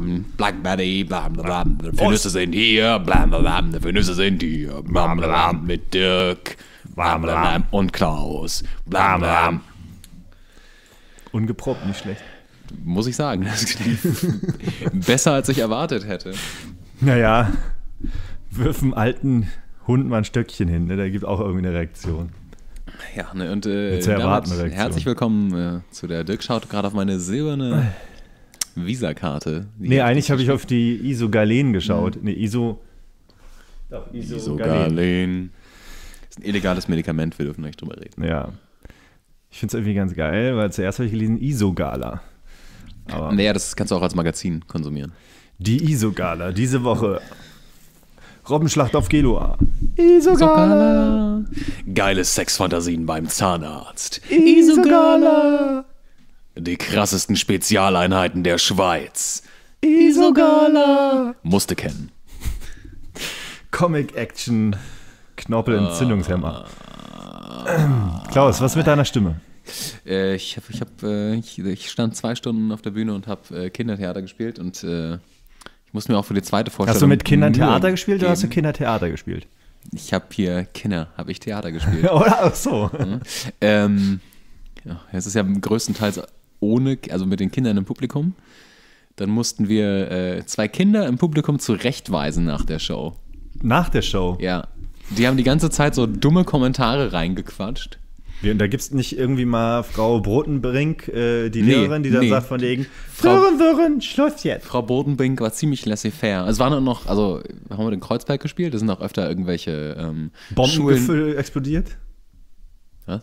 Blackberry, bla bla bla, Nüsse sind hier, bla bla bla, Nüsse sind hier, bla bla mit Dirk, bla bla und Klaus, bla bla. Ungeprobt, nicht schlecht. Muss ich sagen, das lief besser als ich erwartet hätte. Naja, wirf einem alten Hund mal ein Stöckchen hin, ne? da gibt auch irgendwie eine Reaktion. Ja, ne, und äh, damit, herzlich willkommen äh, zu der Dirk schaut gerade auf meine silberne Visa-Karte. Nee, eigentlich habe ich auf die Isogalen geschaut. Mhm. Nee, Iso. Doch, Isogalen. Isogalen. Ist ein illegales Medikament, wir dürfen nicht drüber reden. Ja. Ich finde es irgendwie ganz geil, weil zuerst habe ich gelesen Isogala. Aber naja, das kannst du auch als Magazin konsumieren. Die Isogala, diese Woche. Robbenschlacht auf Geloa. Isogala. Isogala. Geile Sexfantasien beim Zahnarzt. Isogala. Die krassesten Spezialeinheiten der Schweiz. Isogala. Musste kennen. Comic-Action, Knorpelentzündungshemmer. Uh, Klaus, was mit deiner Stimme? Äh, ich, hab, ich, hab, äh, ich, ich, stand zwei Stunden auf der Bühne und habe äh, Kindertheater gespielt und äh, ich musste mir auch für die zweite Vorstellung. Hast du mit Kindern Theater gespielt geben. oder hast du Kindertheater gespielt? Ich habe hier Kinder, habe ich Theater gespielt. oder? Ach so. Mhm. Ähm, ja, es ist ja größtenteils ohne, also mit den Kindern im Publikum. Dann mussten wir äh, zwei Kinder im Publikum zurechtweisen nach der Show. Nach der Show? Ja. Die haben die ganze Zeit so dumme Kommentare reingequatscht. Und Da gibt es nicht irgendwie mal Frau Brotenbrink, äh, die nee, Lehrerin, die dann nee. sagt von wegen, Sören, Sören, Schluss jetzt. Frau Brotenbrink war ziemlich laissez-faire. Es waren auch noch, also haben wir den Kreuzberg gespielt, da sind auch öfter irgendwelche ähm, Bomben explodiert? Was?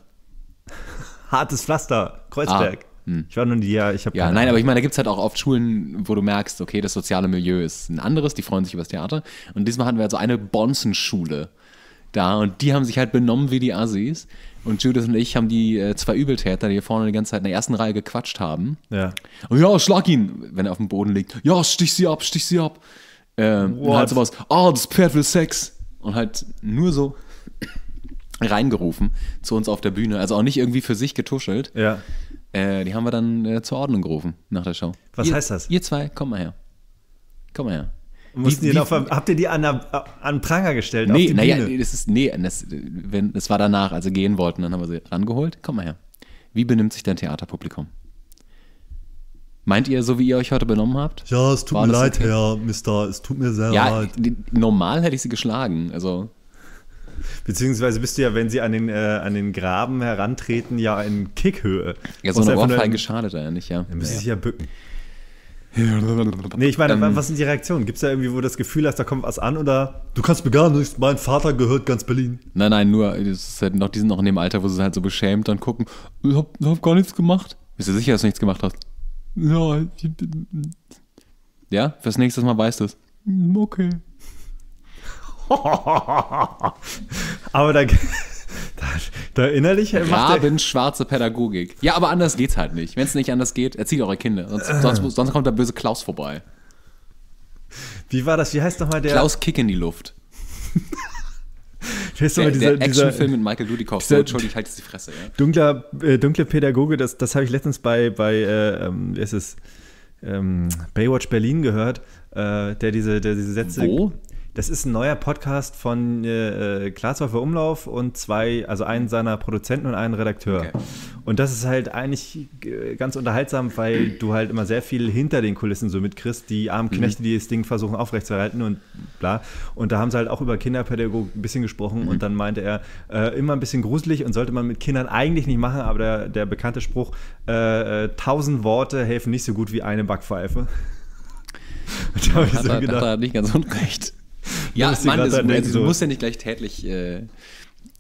Hartes Pflaster, Kreuzberg. Ah. Hm. Ich war nur die, ja, ich habe. Ja, nein, Ahnung. aber ich meine, da gibt es halt auch oft Schulen, wo du merkst, okay, das soziale Milieu ist ein anderes, die freuen sich über das Theater. Und diesmal hatten wir also so eine Bonzenschule da und die haben sich halt benommen wie die Assis. Und Judith und ich haben die äh, zwei Übeltäter, die hier vorne die ganze Zeit in der ersten Reihe gequatscht haben. Ja. Und ja, schlag ihn, wenn er auf dem Boden liegt. Ja, stich sie ab, stich sie ab. Ähm, und halt sowas, oh, das Pferd will Sex. Und halt nur so reingerufen zu uns auf der Bühne. Also auch nicht irgendwie für sich getuschelt. Ja. Äh, die haben wir dann äh, zur Ordnung gerufen nach der Show. Was ihr, heißt das? Ihr zwei, kommt mal her. Komm mal her. wie, wie, auf, habt ihr die an, der, an Pranger gestellt? Nee, naja, das ist, nee, das, wenn, das war danach, als sie gehen wollten, dann haben wir sie rangeholt. Komm mal her. Wie benimmt sich dein Theaterpublikum? Meint ihr, so wie ihr euch heute benommen habt? Ja, es tut war mir leid, okay? Herr Mister, es tut mir sehr ja, leid. Normal hätte ich sie geschlagen, also Beziehungsweise bist du ja, wenn sie an den, äh, an den Graben herantreten, ja in Kickhöhe. Ja, so eine Ohrfeige schadet da ja nicht, ja. Dann müsste ja. sich ja bücken. Nee, ich meine, ähm, was sind die Reaktionen? Gibt es da irgendwie, wo du das Gefühl hast, da kommt was an oder du kannst mir gar nichts, mein Vater gehört ganz Berlin? Nein, nein, nur, halt noch, die sind noch in dem Alter, wo sie halt so beschämt dann gucken, ich hab, hab gar nichts gemacht. Bist du sicher, dass du nichts gemacht hast? Ja, ich, ja, fürs nächste Mal weißt du es. Okay. aber da, da, da innerlich Raben schwarze Pädagogik. Ja, aber anders geht's halt nicht. Wenn es nicht anders geht, erzieht eure Kinder. Sonst, sonst, sonst, kommt der böse Klaus vorbei. Wie war das? Wie heißt nochmal der? Klaus Kick in die Luft. Weißt du, der, dieser, der Actionfilm mit Michael Dudikoff. Dieser, so, Entschuldigung, ich halte die Fresse. Ja. Dunkler, äh, dunkle Pädagoge, das, das habe ich letztens bei, bei äh, ähm, ist es, ähm, Baywatch Berlin gehört, äh, der, diese, der diese Sätze. Wo? Das ist ein neuer Podcast von äh, äh Glashäufer Umlauf und zwei, also einen seiner Produzenten und einen Redakteur. Okay. Und das ist halt eigentlich äh, ganz unterhaltsam, weil du halt immer sehr viel hinter den Kulissen so mitkriegst, die armen mhm. Knechte, mhm. die das Ding versuchen aufrechtzuerhalten und bla. Und da haben sie halt auch über Kinderpädagogik ein bisschen gesprochen mhm. und dann meinte er, äh, immer ein bisschen gruselig und sollte man mit Kindern eigentlich nicht machen, aber der, der bekannte Spruch, äh, äh tausend Worte helfen nicht so gut wie eine Backpfeife. Und da ja, habe ich so gedacht. Hat er nicht ganz unrecht ja, Mann, das, also, so. du musst ja nicht gleich tätlich äh,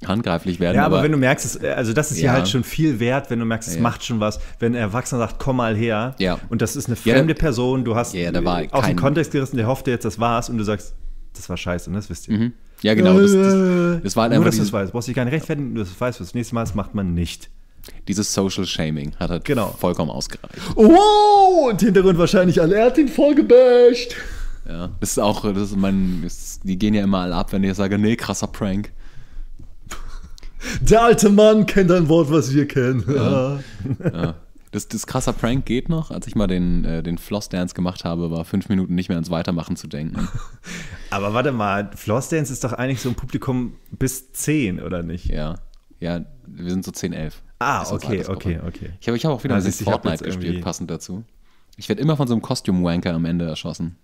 handgreiflich werden. Ja, aber, aber, wenn du merkst, es, also das ist ja. halt schon viel wert, wenn du merkst, es ja. macht schon was. Wenn ein Erwachsener sagt, komm mal her ja. und das ist eine fremde ja, Person, du hast ja, aus dem Kontext gerissen, der hoffte jetzt, das war's und du sagst, das war scheiße, ne, das wisst ihr. Mhm. Ja, genau. Das, das, äh, das war halt Nur, dass du es weißt. Brauchst dich gar nicht rechtfertigen, du es weißt. Das nächste Mal, das macht man nicht. Dieses Social Shaming hat halt genau. vollkommen ausgereicht. Oh, und Hintergrund wahrscheinlich alle. Er hat ihn voll gebasht. Ja, das ist auch, das ist mein, das, die gehen ja immer alle ab, wenn ich sage, nee, krasser Prank. Der alte Mann kennt ein Wort, was wir kennen. Ja. ja. Das, das krasser Prank geht noch. Als ich mal den, äh, den Flossdance gemacht habe, war fünf Minuten nicht mehr ans Weitermachen zu denken. Aber warte mal, Flossdance ist doch eigentlich so ein Publikum bis zehn, oder nicht? Ja. Ja, wir sind so zehn, elf. Ah, okay, okay, okay. Ich habe ich hab auch wieder also ein Fortnite gespielt, passend dazu. Ich werde immer von so einem Costume-Wanker am Ende erschossen.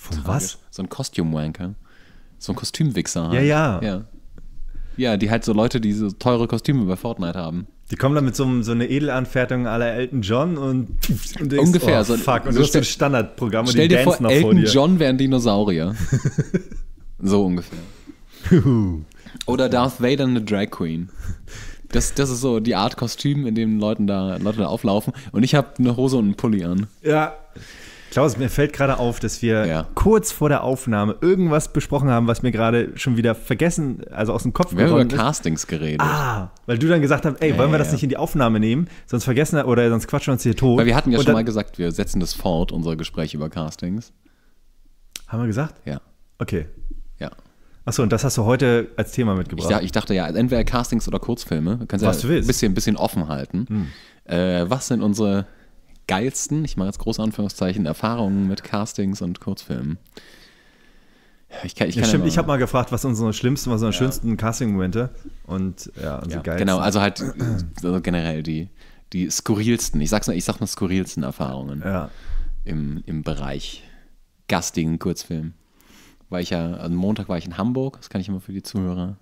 Von was? So ein Kostüm-Wanker. So ein Kostümwichser. Halt. Ja, ja, ja. Ja, die halt so Leute, die so teure Kostüme bei Fortnite haben. Die kommen dann mit so, einem, so einer Edelanfertigung aller Elton John und, und denkst, ungefähr oh, so fuck und so du hast ein Standardprogramm und stell die dir Dance vor, Elton vor John wären Dinosaurier. so ungefähr. Oder Darth Vader eine Drag Queen. Das, das ist so die Art Kostüm, in dem Leuten da, Leute da auflaufen. Und ich habe eine Hose und einen Pulli an. Ja. Klaus, mir fällt gerade auf, dass wir ja. kurz vor der Aufnahme irgendwas besprochen haben, was mir gerade schon wieder vergessen, also aus dem Kopf Wir haben über Castings geredet. Ah, weil du dann gesagt hast, ey, wollen wir das nicht in die Aufnahme nehmen, sonst vergessen oder sonst quatschen wir uns hier tot. Weil wir hatten ja Und schon mal gesagt, wir setzen das fort, unser Gespräch über Castings. Haben wir gesagt? Ja. Okay. Ja. Achso, und das hast du heute als Thema mitgebracht. Ja, ich dachte ja, entweder Castings oder Kurzfilme. kannst was ja du willst. Ein bisschen, bisschen offen halten. Hm. Äh, was sind unsere geilsten, ich mache jetzt große Anführungszeichen, Erfahrungen mit Castings und Kurzfilmen? Ich, kann, ich, ja, stimmt, ich habe mal gefragt, was unsere schlimmsten, was unsere ja. schönsten Casting-Momente und ja, unsere ja, geilsten. Genau, also halt also generell die, die skurrilsten, ich sag's mal, ich sag mal skurrilsten Erfahrungen ja. im, im Bereich gastigen Kurzfilm. Weil ich ja, also am also Montag war ich in Hamburg, das kann ich immer für die Zuhörer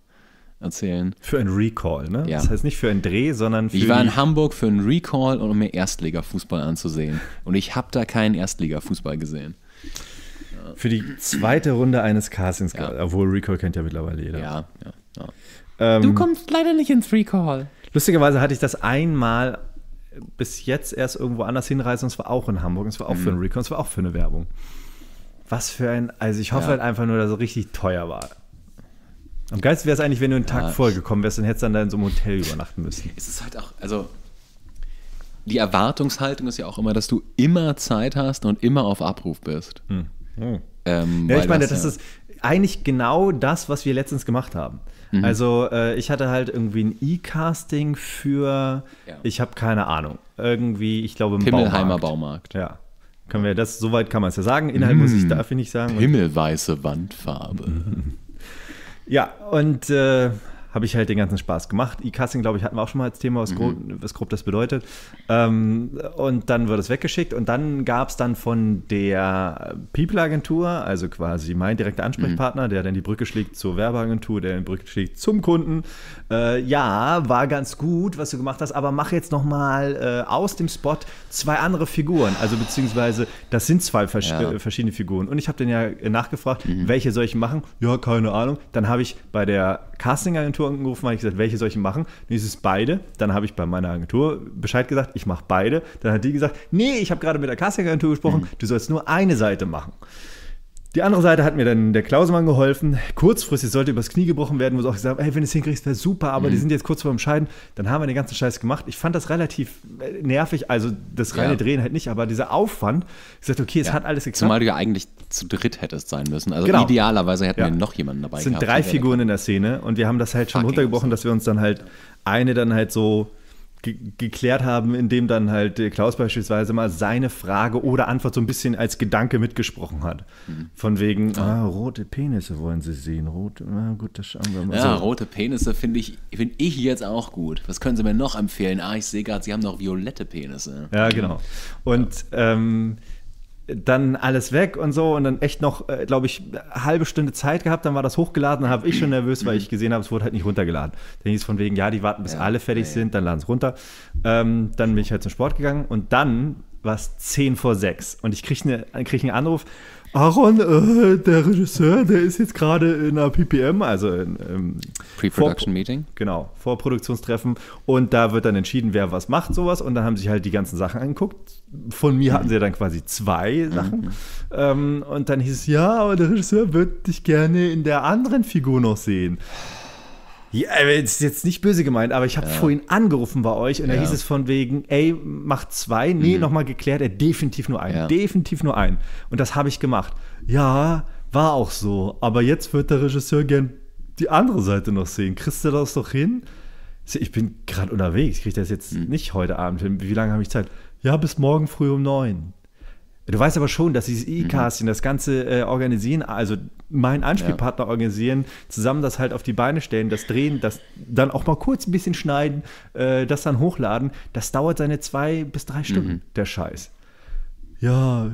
erzählen. Für ein Recall, ne? Ja. Das heißt nicht für einen Dreh, sondern für. Ich war in Hamburg für einen Recall, und um mir Erstligafußball anzusehen. Und ich habe da keinen Erstligafußball gesehen. Für die zweite Runde eines Castings, ja. obwohl Recall kennt ja mittlerweile jeder. Ja, ja. ja. Ähm, du kommst leider nicht ins Recall. Lustigerweise hatte ich das einmal bis jetzt erst irgendwo anders hinreisen und es war auch in Hamburg und es war auch mhm. für einen Recall und es war auch für eine Werbung. Was für ein, also ich hoffe ja. halt einfach nur, dass es richtig teuer war. Am geilsten wäre es eigentlich, wenn du einen Tag ja. vorher gekommen wärst dann hättest du dann da in so einem Hotel übernachten müssen. Es ist halt auch, also die Erwartungshaltung ist ja auch immer, dass du immer Zeit hast und immer auf Abruf bist. Hm. Hm. Ähm, ja, ich meine, das, das ja ist eigentlich genau das, was wir letztens gemacht haben. Mhm. Also äh, ich hatte halt irgendwie ein E-Casting für, ja. ich habe keine Ahnung, irgendwie, ich glaube im Himmelheimer Baumarkt. Baumarkt. Ja. Können wir das, soweit kann man es ja sagen. Inhalt mhm. muss ich, mhm. dafür nicht sagen. Himmelweiße Wandfarbe. Mhm. Ja, und äh, habe ich halt den ganzen Spaß gemacht. E-Casting, glaube ich, hatten wir auch schon mal als Thema, was, mhm. grob, was grob, das bedeutet. Ähm, und dann wird es weggeschickt und dann gab es dann von der People-Agentur, also quasi mein direkter Ansprechpartner, mhm. der dann die Brücke schlägt zur Werbeagentur, der die Brücke schlägt zum Kunden. Äh, ja, war ganz gut, was du gemacht hast, aber mach jetzt nochmal äh, aus dem Spot zwei andere Figuren. Also beziehungsweise, das sind zwei vers ja. Äh, verschiedene Figuren. Und ich habe den ja äh, nachgefragt, mhm. welche soll ich machen? Ja, keine Ahnung. Dann habe ich bei der Castingagentur angerufen, habe ich gesagt, welche soll ich machen? Und dieses beide. Dann habe ich bei meiner Agentur Bescheid gesagt, ich mache beide. Dann hat die gesagt, nee, ich habe gerade mit der Castingagentur gesprochen, mhm. du sollst nur eine Seite machen. Die andere Seite hat mir dann der Klausemann geholfen. Kurzfristig sollte übers Knie gebrochen werden, wo sie auch gesagt haben, ey, wenn du es hinkriegst, wäre super, aber mhm. die sind jetzt kurz vor dem Scheiden. Dann haben wir den ganzen Scheiß gemacht. Ich fand das relativ äh, nervig, also das reine ja. Drehen halt nicht, aber dieser Aufwand. Ich sagte, okay, es ja. hat alles geklappt. Zumal du ja eigentlich zu dritt hättest sein müssen. Also genau. idealerweise hätten ja. wir noch jemanden dabei Es sind gehabt, drei Figuren in der Szene und wir haben das halt schon runtergebrochen, dass wir uns dann halt eine dann halt so geklärt haben, indem dann halt äh, Klaus beispielsweise mal seine Frage oder Antwort so ein bisschen als Gedanke mitgesprochen hat. Mhm. Von wegen, ah, rote Penisse wollen sie sehen, Rote, na gut, das schauen wir mal. Ja, so. rote Penisse finde ich, find ich jetzt auch gut. Was können sie mir noch empfehlen? Ah, ich sehe gerade, sie haben noch violette Penisse. Ja, genau. Und ähm, dann alles weg und so und dann echt noch, äh, glaube ich, eine halbe Stunde Zeit gehabt, dann war das hochgeladen, dann habe ich schon nervös, weil ich gesehen habe, es wurde halt nicht runtergeladen. Dann hieß es von wegen, ja, die warten, bis ja, alle fertig ja, ja. sind, dann laden es runter. Ähm, dann bin ich halt zum Sport gegangen und dann war es 10 vor 6 und ich kriege ne, krieg einen Anruf, Aaron, äh, der Regisseur, der ist jetzt gerade in einer PPM, also in ähm, Pre-Production Meeting. Genau, Vorproduktionstreffen. Und da wird dann entschieden, wer was macht, sowas. Und dann haben sich halt die ganzen Sachen angeguckt. Von mir mhm. hatten sie ja dann quasi zwei mhm. Sachen. Mhm. Ähm, und dann hieß es, ja, aber der Regisseur wird dich gerne in der anderen Figur noch sehen. Ja, ist jetzt nicht böse gemeint, aber ich habe ja. vorhin angerufen bei euch und ja. da hieß es von wegen, ey, mach zwei. Nee, mhm. nochmal geklärt, er definitiv nur ein. Ja. Definitiv nur ein. Und das habe ich gemacht. Ja, war auch so. Aber jetzt wird der Regisseur gern die andere Seite noch sehen. Kriegst du das doch hin? Ich bin gerade unterwegs, ich kriege das jetzt mhm. nicht heute Abend hin. Wie lange habe ich Zeit? Ja, bis morgen früh um neun. Du weißt aber schon, dass dieses mhm. E-Casting, mhm. das Ganze äh, organisieren, also mein Anspielpartner ja. organisieren, zusammen das halt auf die Beine stellen, das drehen, das dann auch mal kurz ein bisschen schneiden, äh, das dann hochladen, das dauert seine zwei bis drei mhm. Stunden, mhm. der Scheiß. Ja,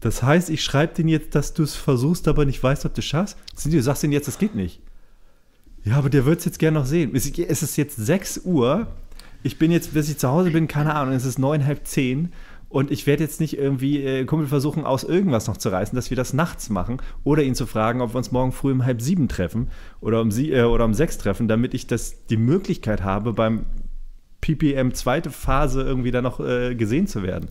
das heißt, ich schreibe denen jetzt, dass du es versuchst, aber nicht weißt, ob du es schaffst. Du sagst denen jetzt, das geht nicht. Ja, aber der wird es jetzt gerne noch sehen. Es ist jetzt 6 Uhr. Ich bin jetzt, bis ich zu Hause bin, keine Ahnung, es ist neun, halb zehn. Und ich werde jetzt nicht irgendwie äh, Kumpel versuchen, aus irgendwas noch zu reißen, dass wir das nachts machen oder ihn zu fragen, ob wir uns morgen früh um halb sieben treffen oder um, sie, äh, oder um sechs treffen, damit ich das die Möglichkeit habe, beim PPM zweite Phase irgendwie da noch äh, gesehen zu werden.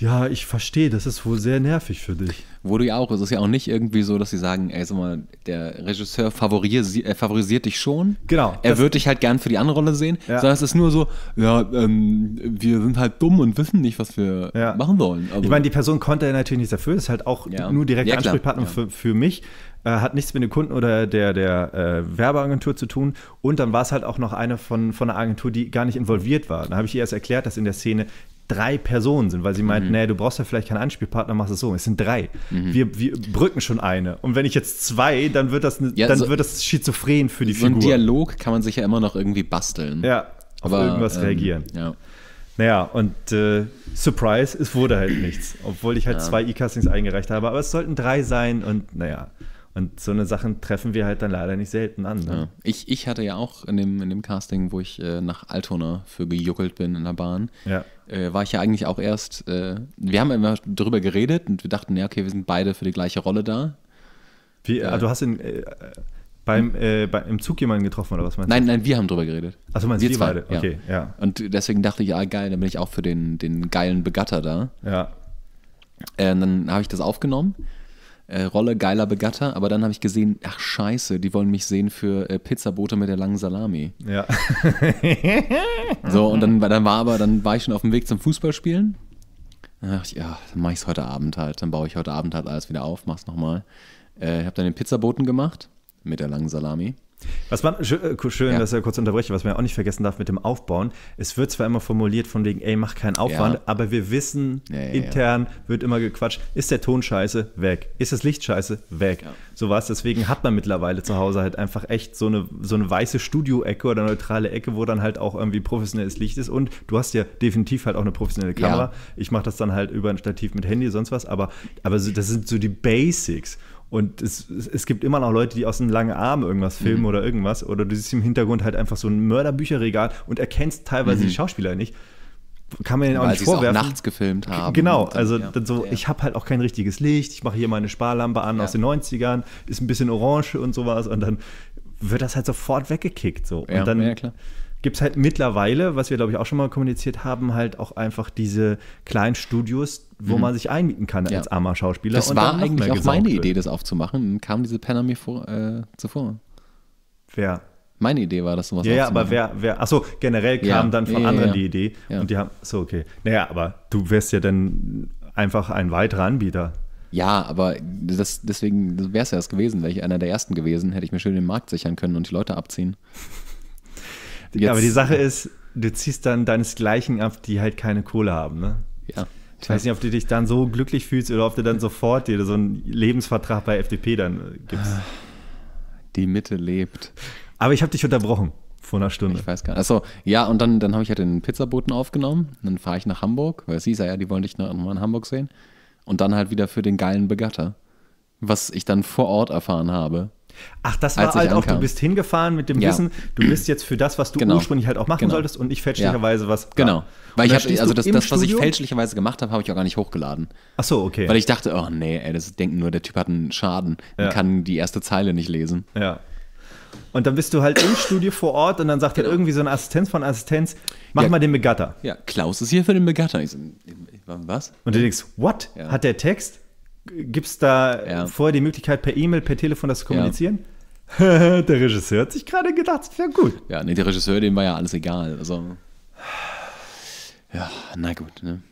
Ja, ich verstehe, das ist wohl sehr nervig für dich. Wo du ja auch. Es ist ja auch nicht irgendwie so, dass sie sagen, ey, sag mal, der Regisseur favorisi äh, favorisiert dich schon. Genau. Er würde dich halt gern für die andere Rolle sehen. Ja. Sondern es ist nur so, ja, ähm, wir sind halt dumm und wissen nicht, was wir ja. machen wollen. Also, ich meine, die Person konnte er natürlich nicht dafür. Ist halt auch ja. nur direkter Ansprechpartner für, für mich. Äh, hat nichts mit dem Kunden oder der, der äh, Werbeagentur zu tun. Und dann war es halt auch noch eine von, von einer Agentur, die gar nicht involviert war. Dann habe ich ihr erst erklärt, dass in der Szene drei Personen sind, weil sie meint, mhm. nee, du brauchst ja vielleicht keinen Anspielpartner, machst es so. Es sind drei. Mhm. Wir, wir brücken schon eine. Und wenn ich jetzt zwei, dann wird das, ja, dann so, wird das schizophren für die so Figur. So Dialog kann man sich ja immer noch irgendwie basteln. Ja, auf Aber, irgendwas ähm, reagieren. Ja. Naja, und äh, Surprise, es wurde halt nichts. Obwohl ich halt ja. zwei E-Castings eingereicht habe. Aber es sollten drei sein und naja. Und so eine Sachen treffen wir halt dann leider nicht selten an. Ne? Ja. Ich, ich hatte ja auch in dem, in dem Casting, wo ich äh, nach Altona für gejuckelt bin in der Bahn, ja. äh, war ich ja eigentlich auch erst, äh, wir haben immer darüber geredet und wir dachten, ja, okay, wir sind beide für die gleiche Rolle da. Wie, äh. ah, du hast in, äh, beim, hm. äh, bei, im Zug jemanden getroffen oder was meinst nein, du? Nein, nein, wir haben drüber geredet. Achso, meinst wir beide? Ja. Okay, ja. Und deswegen dachte ich, ja, ah, geil, dann bin ich auch für den, den geilen Begatter da. Ja. dann habe ich das aufgenommen äh, Rolle geiler Begatter, aber dann habe ich gesehen, ach scheiße, die wollen mich sehen für äh, Pizzabote mit der langen Salami. Ja. so, und dann, dann war aber, dann war ich schon auf dem Weg zum Fußballspielen. Dann dachte ich, ja, dann mache ich es heute Abend halt. Dann baue ich heute Abend halt alles wieder auf, mach's nochmal. Äh, ich habe dann den Pizzaboten gemacht mit der langen Salami. Was man, äh, schön, ja. dass er kurz unterbreche, was man ja auch nicht vergessen darf mit dem Aufbauen. Es wird zwar immer formuliert von wegen, ey, mach keinen Aufwand, ja. aber wir wissen, intern wird immer gequatscht, ist der Ton scheiße, weg. Ist das Licht scheiße, weg. So was, deswegen hat man mittlerweile zu Hause halt einfach echt so eine, so eine weiße Studio-Ecke oder neutrale Ecke, wo dann halt auch irgendwie professionelles Licht ist und du hast ja definitiv halt auch eine professionelle Kamera. Ich mache das dann halt über ein Stativ mit Handy, sonst was, aber, aber so, das sind so die Basics. Und es, es gibt immer noch Leute, die aus einem langen Arm irgendwas mhm. filmen mhm. oder irgendwas. Oder du siehst im Hintergrund halt einfach so ein Mörderbücherregal und erkennst teilweise mhm. die Schauspieler nicht. Kann man denen auch Weil nicht vorwerfen. Auch nachts gefilmt haben. Genau, also ja. so, ich habe halt auch kein richtiges Licht. Ich mache hier meine Sparlampe an ja. aus den 90ern, ist ein bisschen orange und sowas. Und dann wird das halt sofort weggekickt. So. Und ja, dann, ja, klar gibt es halt mittlerweile, was wir glaube ich auch schon mal kommuniziert haben, halt auch einfach diese kleinen Studios, wo mhm. man sich einmieten kann ja. als armer Schauspieler. Das war eigentlich auch meine wird. Idee, das aufzumachen. Dann kam diese Penner mir vor, äh, zuvor. Wer? Meine Idee war das, sowas Ja, ja aber wer, wer, achso, generell kam ja. dann von ja, anderen die Idee und die haben, so okay. Naja, aber du wärst ja dann einfach ein weiterer Anbieter. Ja, aber das, deswegen wäre es ja das gewesen, wäre ich einer der Ersten gewesen, hätte ich mir schön den Markt sichern können und die Leute abziehen. Jetzt, aber die Sache ist, du ziehst dann deinesgleichen ab, die halt keine Kohle haben, ne? Ja. Ich weiß nicht, ob du dich dann so glücklich fühlst oder ob du dann sofort dir so einen Lebensvertrag bei FDP dann äh, gibst. Ah, die Mitte lebt. Aber ich habe dich unterbrochen vor einer Stunde. Ich weiß gar nicht. Achso, ja, und dann, dann habe ich ja halt den Pizzaboten aufgenommen. Dann fahre ich nach Hamburg, weil sie sah ja, die wollen dich nochmal in Hamburg sehen. Und dann halt wieder für den geilen Begatter. Was ich dann vor Ort erfahren habe, Ach, das war halt auch, du bist hingefahren mit dem ja. Wissen, du bist jetzt für das, was du genau. ursprünglich halt auch machen genau. solltest und nicht fälschlicherweise ja. was. Genau. Weil ich habe, also das, das was ich fälschlicherweise gemacht habe, habe ich auch gar nicht hochgeladen. Ach so, okay. Weil ich dachte, oh nee, ey, das denken nur, der Typ hat einen Schaden ja. und kann die erste Zeile nicht lesen. Ja. Und dann bist du halt im Studio vor Ort und dann sagt genau. halt irgendwie so eine Assistenz von Assistenz, mach mal den Begatter. Ja, Klaus ist hier für den Begatter. Ich so, hm, was? Und du denkst, what? Hat der Text? Gibt es da ja. vorher die Möglichkeit, per E-Mail, per Telefon das zu kommunizieren? Ja. der Regisseur hat sich gerade gedacht, das wäre gut. Ja, nee, der Regisseur, dem war ja alles egal. Also, ja, na gut, ne?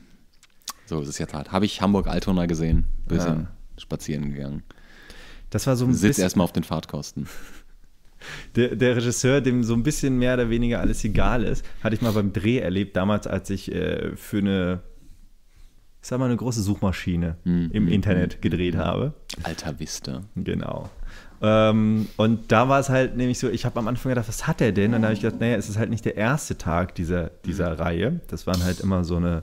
So ist es jetzt halt. Habe ich Hamburg-Altona gesehen, bisschen ja. spazieren gegangen. Das war so ein Sitz bisschen. erstmal auf den Fahrtkosten. Der, der, Regisseur, dem so ein bisschen mehr oder weniger alles egal ist, hatte ich mal beim Dreh erlebt, damals, als ich äh, für eine ich sag mal, eine große Suchmaschine mhm. im Internet gedreht mhm. habe. Alter Vista. Genau. Ähm, und da war es halt nämlich so, ich habe am Anfang gedacht, was hat er denn? Und da habe ich gedacht, naja, es ist halt nicht der erste Tag dieser, dieser mhm. Reihe. Das waren halt immer so eine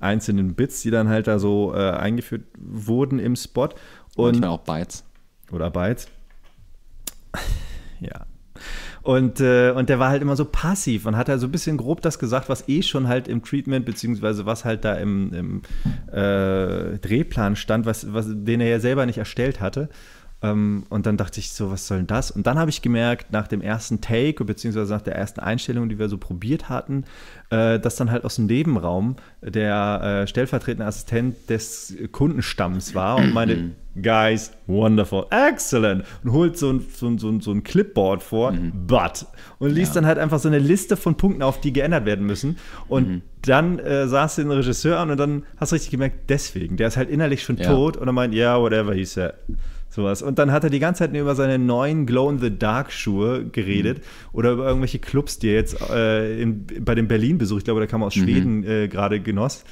einzelnen Bits, die dann halt da so äh, eingeführt wurden im Spot. Und Manchmal auch Bytes. Oder Bytes. ja. Und, äh, und der war halt immer so passiv und hat halt so ein bisschen grob das gesagt, was eh schon halt im Treatment, beziehungsweise was halt da im, im äh, Drehplan stand, was, was, den er ja selber nicht erstellt hatte. Ähm, und dann dachte ich so, was soll denn das? Und dann habe ich gemerkt, nach dem ersten Take, beziehungsweise nach der ersten Einstellung, die wir so probiert hatten, äh, dass dann halt aus dem Nebenraum der äh, stellvertretende Assistent des Kundenstamms war und meine mhm. Guys, wonderful, excellent. Und holt so ein, so ein, so ein, so ein Clipboard vor, mhm. but. Und liest ja. dann halt einfach so eine Liste von Punkten auf, die geändert werden müssen. Und mhm. dann äh, saß den Regisseur an und dann hast du richtig gemerkt, deswegen. Der ist halt innerlich schon ja. tot und er meint, yeah, whatever he said. Sowas. Und dann hat er die ganze Zeit nur über seine neuen Glow-in-the-Dark-Schuhe geredet mhm. oder über irgendwelche Clubs, die er jetzt äh, in, bei dem Berlin-Besuch, ich glaube, der kam aus mhm. Schweden, mhm. äh, gerade genoss.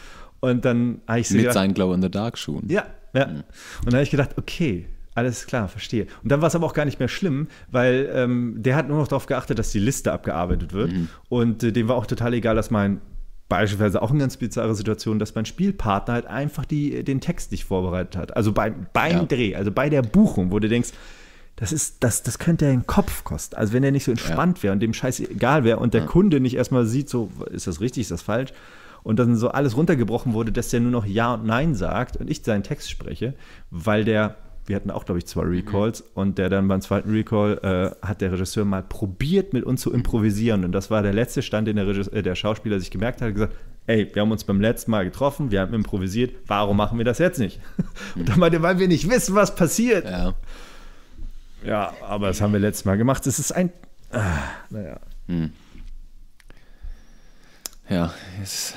Und dann habe ich so Mit gedacht, seinen Glow-in-the-Dark-Schuhen. Ja, ja. Mhm. Und dann habe ich gedacht, okay, alles klar, verstehe. Und dann war es aber auch gar nicht mehr schlimm, weil ähm, der hat nur noch darauf geachtet, dass die Liste abgearbeitet wird. Mhm. Und äh, dem war auch total egal, dass mein beispielsweise auch eine ganz bizarre Situation, dass mein Spielpartner halt einfach die, den Text nicht vorbereitet hat. Also beim, beim ja. Dreh, also bei der Buchung, wo du denkst, das ist, das, das könnte den Kopf kosten. Also wenn der nicht so entspannt ja. wäre und dem Scheiß egal wäre und der ja. Kunde nicht erstmal sieht, so, ist das richtig, ist das falsch? Und dann so alles runtergebrochen wurde, dass der nur noch Ja und Nein sagt und ich seinen Text spreche, weil der wir hatten auch, glaube ich, zwei mhm. Recalls mhm. und der dann beim zweiten Recall äh, hat der Regisseur mal probiert, mit uns zu improvisieren. Und das war der letzte Stand, den der, äh, der Schauspieler sich gemerkt hat, hat gesagt, ey, wir haben uns beim letzten Mal getroffen, wir haben improvisiert, warum machen wir das jetzt nicht? Und dann meinte, weil wir nicht wissen, was passiert. Ja, ja aber das haben wir letztes Mal gemacht. Es ist ein. Ah, naja. Hm. Ja, es,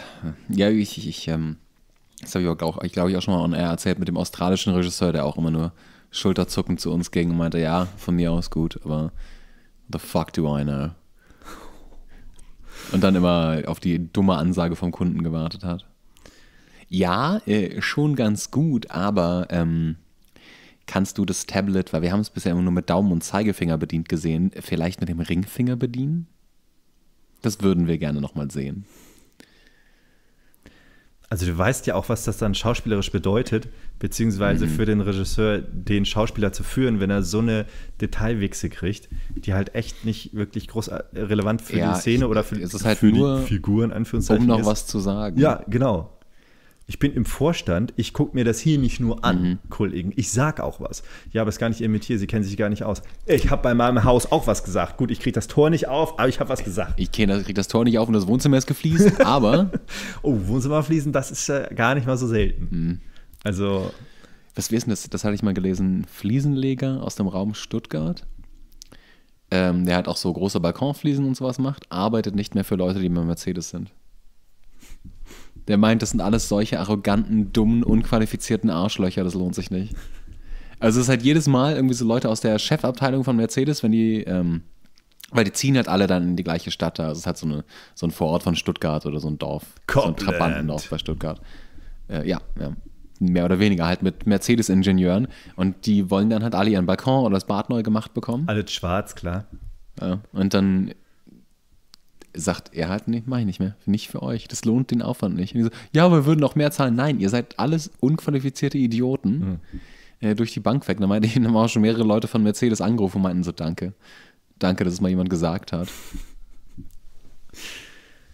ja, ich, ich, ich ähm das habe ich auch, glaube ich, auch schon mal on air erzählt mit dem australischen Regisseur, der auch immer nur Schulterzuckend zu uns ging und meinte, ja, von mir aus gut, aber the fuck do I know? Und dann immer auf die dumme Ansage vom Kunden gewartet hat. Ja, äh, schon ganz gut, aber ähm, kannst du das Tablet, weil wir haben es bisher immer nur mit Daumen und Zeigefinger bedient gesehen, vielleicht mit dem Ringfinger bedienen? Das würden wir gerne nochmal sehen also du weißt ja auch, was das dann schauspielerisch bedeutet, beziehungsweise mhm. für den Regisseur, den Schauspieler zu führen, wenn er so eine Detailwichse kriegt, die halt echt nicht wirklich groß äh, relevant für ja, die Szene ich, oder für, ist es ist halt für nur, die Figuren Anführungszeichen. Um noch ist. was zu sagen. Ja, genau ich bin im Vorstand, ich gucke mir das hier nicht nur an, mhm. Kollegen, ich sag auch was. Ja, aber es ist gar nicht ihr Metier, sie kennen sich gar nicht aus. Ich habe bei meinem Haus auch was gesagt. Gut, ich kriege das Tor nicht auf, aber ich habe was gesagt. Ich kriege das, krieg das Tor nicht auf und das Wohnzimmer ist gefließt, aber... oh, Wohnzimmer fließen, das ist ja äh, gar nicht mal so selten. Mhm. Also... Was wissen, das, das hatte ich mal gelesen, Fliesenleger aus dem Raum Stuttgart. Ähm, der hat auch so große Balkonfliesen und sowas macht, arbeitet nicht mehr für Leute, die mit Mercedes sind der meint, das sind alles solche arroganten, dummen, unqualifizierten Arschlöcher, das lohnt sich nicht. Also es ist halt jedes Mal irgendwie so Leute aus der Chefabteilung von Mercedes, wenn die, ähm, weil die ziehen halt alle dann in die gleiche Stadt da. Also es hat so, eine, so ein Vorort von Stuttgart oder so ein Dorf. Copland. So ein Trabantendorf bei Stuttgart. Äh, ja, ja. Mehr oder weniger halt mit Mercedes-Ingenieuren. Und die wollen dann halt alle ihren Balkon oder das Bad neu gemacht bekommen. Alles schwarz, klar. Ja, und dann sagt er halt, nee, mach ich nicht mehr. Nicht für euch. Das lohnt den Aufwand nicht. So, ja, wir würden noch mehr zahlen. Nein, ihr seid alles unqualifizierte Idioten mhm. äh, durch die Bank weg. Da meinte ich, da haben auch schon mehrere Leute von Mercedes angerufen und meinten so, danke. Danke, dass es mal jemand gesagt hat.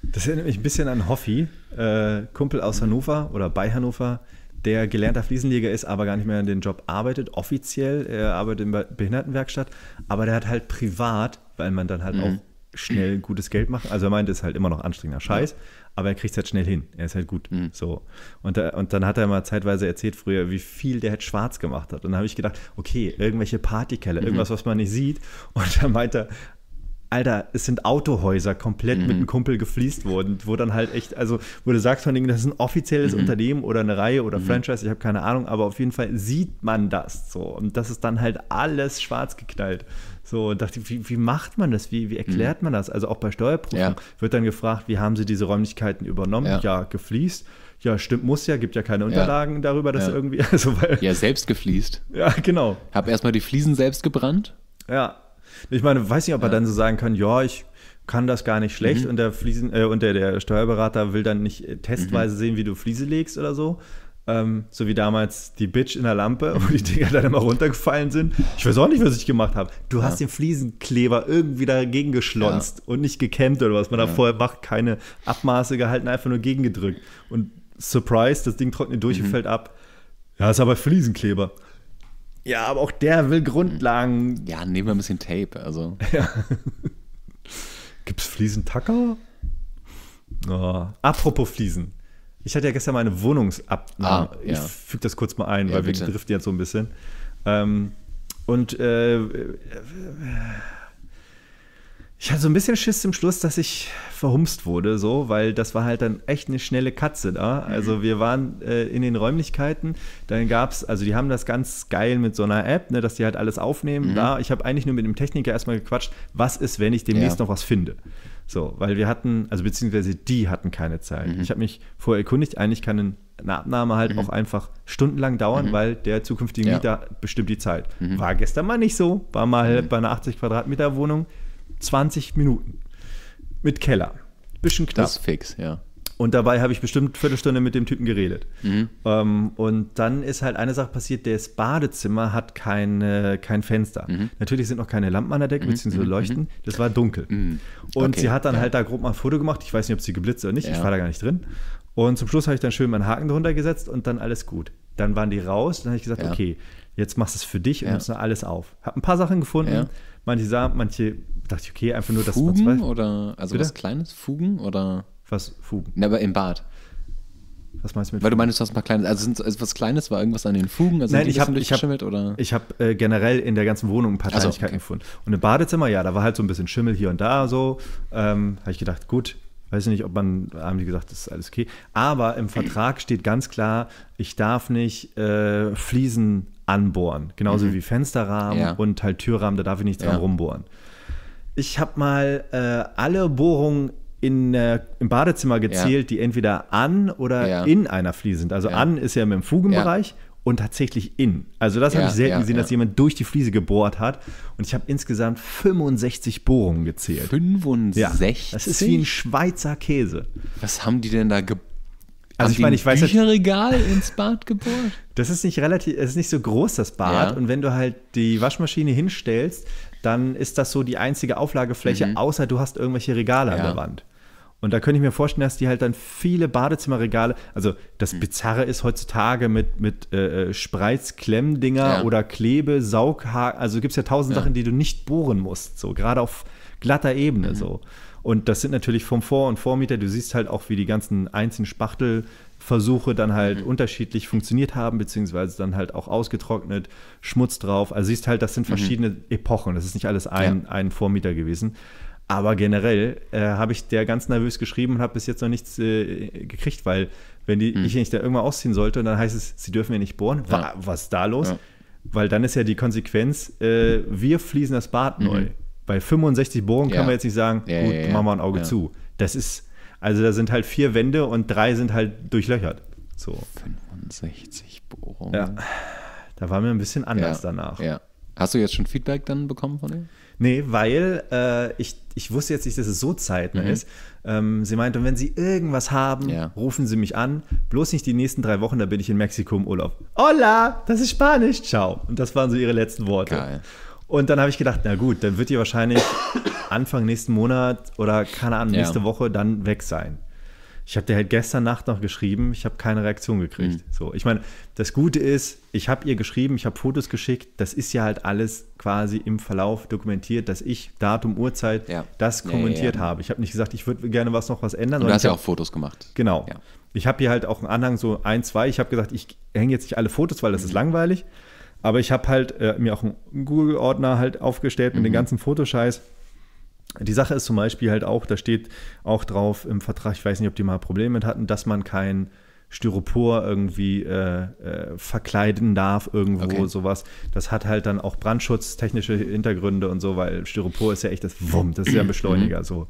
Das erinnert mich ein bisschen an Hoffi, äh, Kumpel aus Hannover oder bei Hannover, der gelernter Fliesenleger ist, aber gar nicht mehr in den Job arbeitet, offiziell. Er arbeitet in der Behindertenwerkstatt, aber der hat halt privat, weil man dann halt mhm. auch schnell gutes Geld machen. Also er meinte, es ist halt immer noch anstrengender Scheiß, ja. aber er kriegt es halt schnell hin. Er ist halt gut. Mhm. So. Und, da, und dann hat er mal zeitweise erzählt früher, wie viel der halt schwarz gemacht hat. Und dann habe ich gedacht, okay, irgendwelche Partykeller, mhm. irgendwas, was man nicht sieht. Und dann meinte er, Alter, es sind Autohäuser komplett mhm. mit einem Kumpel gefliest worden, wo dann halt echt, also wo du sagst von das ist ein offizielles mhm. Unternehmen oder eine Reihe oder mhm. Franchise, ich habe keine Ahnung, aber auf jeden Fall sieht man das so und das ist dann halt alles schwarz geknallt. So, und dachte, wie, wie macht man das? Wie, wie erklärt mhm. man das? Also auch bei Steuerprüfungen ja. wird dann gefragt, wie haben sie diese Räumlichkeiten übernommen? Ja, ja gefliest. Ja, stimmt, muss ja, gibt ja keine Unterlagen ja. darüber, dass irgendwie. Also weil, ja, selbst gefliest. Ja, genau. Hab erstmal die Fliesen selbst gebrannt. Ja. Ich meine, weiß nicht, ob er dann so sagen kann, ja, ich kann das gar nicht schlecht mhm. und, der, Fliesen, äh, und der, der, Steuerberater will dann nicht äh, testweise mhm. sehen, wie du Fliese legst oder so, ähm, so wie damals die Bitch in der Lampe, wo die Dinger dann immer runtergefallen sind. Ich weiß auch nicht, was ich gemacht habe. Du hast den Fliesenkleber irgendwie dagegen geschlonzt ja. und nicht gekämmt oder was man ja. da vorher macht. Keine Abmaße gehalten, einfach nur gegengedrückt. Und surprise, das Ding trocknet durch mhm. und fällt ab. Ja, ist aber Fliesenkleber. Ja, aber auch der will Grundlagen. Ja, nehmen wir ein bisschen Tape, also. Ja. Gibt's Fliesentacker? Oh. Apropos Fliesen. Ich hatte ja gestern meine Wohnungsabnahme. Ah, ja. Ich füge das kurz mal ein, ja, weil bitte. wir driften jetzt so ein bisschen. Ähm, und äh, ich hatte so ein bisschen Schiss zum Schluss, dass ich verhumst wurde, so, weil das war halt dann echt eine schnelle Katze da. Mhm. Also wir waren äh, in den Räumlichkeiten, dann gab es, also die haben das ganz geil mit so einer App, ne, dass die halt alles aufnehmen. Mhm. Da, ich habe eigentlich nur mit dem Techniker erstmal gequatscht, was ist, wenn ich demnächst ja. noch was finde. So, weil wir hatten, also beziehungsweise die hatten keine Zeit. Mhm. Ich habe mich vorher erkundigt, eigentlich kann eine Abnahme halt mhm. auch einfach stundenlang dauern, mhm. weil der zukünftige Mieter bestimmt die Zeit. Mhm. War gestern mal nicht so, war mal mhm. bei einer 80 Quadratmeter Wohnung 20 Minuten mit Keller. Bisschen knapp. Das ist fix, ja. Und dabei habe ich bestimmt eine Viertelstunde mit dem Typen geredet. Mhm. Ähm, und dann ist halt eine Sache passiert, das Badezimmer hat keine, kein Fenster. Mhm. Natürlich sind noch keine Lampen an der Decke, mhm. beziehungsweise mhm. Leuchten. Das war dunkel. Mhm. Und okay. sie hat dann ja. halt da grob mal ein Foto gemacht. Ich weiß nicht, ob sie geblitzt oder nicht. Ja. Ich war da gar nicht drin. Und zum Schluss habe ich dann schön meinen Haken drunter gesetzt und dann alles gut. Dann waren die raus. Dann habe ich gesagt, ja. okay, jetzt machst du es für dich und nimmst du alles auf. Habe ein paar Sachen gefunden. Manche sah, manche dachte ich, okay, einfach nur das. Fugen oder, also Bitte? was Kleines? Fugen oder? Was? Fugen? Na, aber im Bad. Was meinst du mit? Weil du meinst, du hast ein paar kleine, also, sind, also was Kleines war irgendwas an den Fugen, also Nein, ich habe ich hab, oder? Ich habe äh, generell in der ganzen Wohnung ein paar Kleinigkeiten so, okay. gefunden. Und im Badezimmer, ja, da war halt so ein bisschen Schimmel hier und da so. Ähm, habe ich gedacht, gut, weiß ich nicht, ob man, haben die gesagt, das ist alles okay. Aber im Vertrag steht ganz klar, ich darf nicht äh, Fliesen anbohren, genauso mhm. wie Fensterrahmen ja. und halt Türrahmen, da darf ich nichts ja. dran rumbohren. Ich habe mal äh, alle Bohrungen in, äh, im Badezimmer gezählt, ja. die entweder an oder ja. in einer Fliese sind. Also ja. an ist ja im Fugenbereich und tatsächlich in. Also das habe ich selten gesehen, dass jemand durch die Fliese gebohrt hat. Und ich habe insgesamt 65 Bohrungen gezählt. 65? das ist wie ein Schweizer Käse. Was haben die denn da gebohrt? Also ich meine, ich weiß Bücherregal jetzt, ins Bad gebohrt. Das ist nicht relativ, es ist nicht so groß das Bad und wenn du halt die Waschmaschine hinstellst, dann ist das so die einzige Auflagefläche, mhm. außer du hast irgendwelche Regale an der Wand. Und da könnte ich mir vorstellen, dass die halt dann viele Badezimmerregale, also das hm. Bizarre ist heutzutage mit, mit äh, äh Spreizklemmdinger ja. oder Klebe, Saughaken, also gibt es ja tausend ja. Sachen, die du nicht bohren musst, so gerade auf glatter Ebene mhm. so. Und das sind natürlich vom Vor- und Vormieter, du siehst halt auch, wie die ganzen einzelnen Spachtelversuche dann halt mhm. unterschiedlich funktioniert haben, beziehungsweise dann halt auch ausgetrocknet, Schmutz drauf. Also siehst halt, das sind mhm. verschiedene mhm. Epochen. Das ist nicht alles ein, ja. ein Vormieter gewesen. Aber generell äh, habe ich der ganz nervös geschrieben und habe bis jetzt noch nichts äh, gekriegt, weil wenn die, hm. ich nicht da irgendwann ausziehen sollte und dann heißt es, sie dürfen ja nicht bohren, ja. was ist da los? Ja. Weil dann ist ja die Konsequenz, äh, wir fließen das Bad mhm. neu. Bei 65 Bohren ja. können wir jetzt nicht sagen, gut, machen wir ein Auge zu. Das ist, also da sind halt vier Wände und drei sind halt durchlöchert. So. 65 Bohrungen. Ja. Da war mir ein bisschen anders danach. Hast du jetzt schon Feedback dann bekommen von ihm? Nee, weil äh, ich ich wusste jetzt nicht, dass es so zeitnah mhm. ist. Ähm, sie meinte, wenn Sie irgendwas haben, ja. rufen Sie mich an. Bloß nicht die nächsten drei Wochen, da bin ich in Mexiko im Urlaub. Hola, das ist Spanisch, ciao. Und das waren so ihre letzten Worte. Geil. Und dann habe ich gedacht, na gut, dann wird die wahrscheinlich Anfang nächsten Monat oder keine Ahnung, nächste ja. Woche dann weg sein. Ich habe dir halt gestern Nacht noch geschrieben, ich habe keine Reaktion gekriegt. Mhm. So, ich meine, das Gute ist, ich habe ihr geschrieben, ich habe Fotos geschickt. Das ist ja halt alles quasi im Verlauf dokumentiert, dass ich Datum, Uhrzeit, ja. das kommentiert ja, ja, habe. Ich habe nicht gesagt, ich würde gerne was noch was ändern. du hast ja auch Fotos gemacht. Genau. Ich habe hier halt auch einen Anhang so ein, zwei. Ich habe gesagt, ich hänge jetzt nicht alle Fotos, weil das mhm. ist langweilig. Aber ich habe halt äh, mir auch einen Google-Ordner halt aufgestellt mhm. mit dem ganzen Fotoscheiß. Die Sache ist zum Beispiel halt auch, da steht auch drauf im Vertrag, ich weiß nicht, ob die mal Probleme mit hatten, dass man kein Styropor irgendwie äh, äh, verkleiden darf, irgendwo okay. sowas. Das hat halt dann auch brandschutztechnische Hintergründe und so, weil Styropor ist ja echt das Wumm, das ist ja ein Beschleuniger so.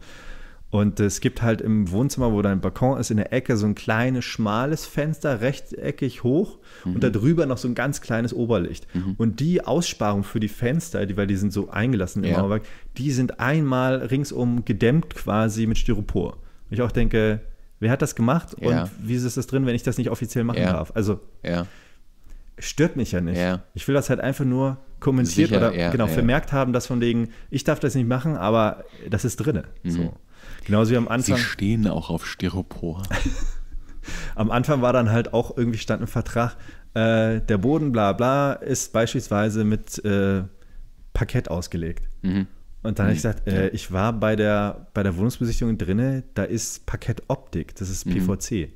Und es gibt halt im Wohnzimmer, wo dein Balkon ist, in der Ecke so ein kleines, schmales Fenster, rechteckig hoch mhm. und darüber noch so ein ganz kleines Oberlicht. Mhm. Und die Aussparung für die Fenster, die, weil die sind so eingelassen im ja. Mauerwerk, die sind einmal ringsum gedämmt quasi mit Styropor. Und ich auch denke, wer hat das gemacht ja. und wie ist das drin, wenn ich das nicht offiziell machen ja. darf? Also stört mich ja nicht. Yeah. Ich will das halt einfach nur kommentiert Sicher, oder yeah, genau yeah. vermerkt haben, dass von wegen, ich darf das nicht machen, aber das ist drin. Mhm. So. Genauso wie am Anfang. Sie stehen auch auf Styropor. am Anfang war dann halt auch irgendwie stand im Vertrag, äh, der Boden bla bla ist beispielsweise mit äh, Parkett ausgelegt. Mhm. Und dann mhm. habe ich gesagt, äh, ich war bei der, bei der Wohnungsbesichtigung drinne, da ist Parkettoptik, das ist PVC. Mhm.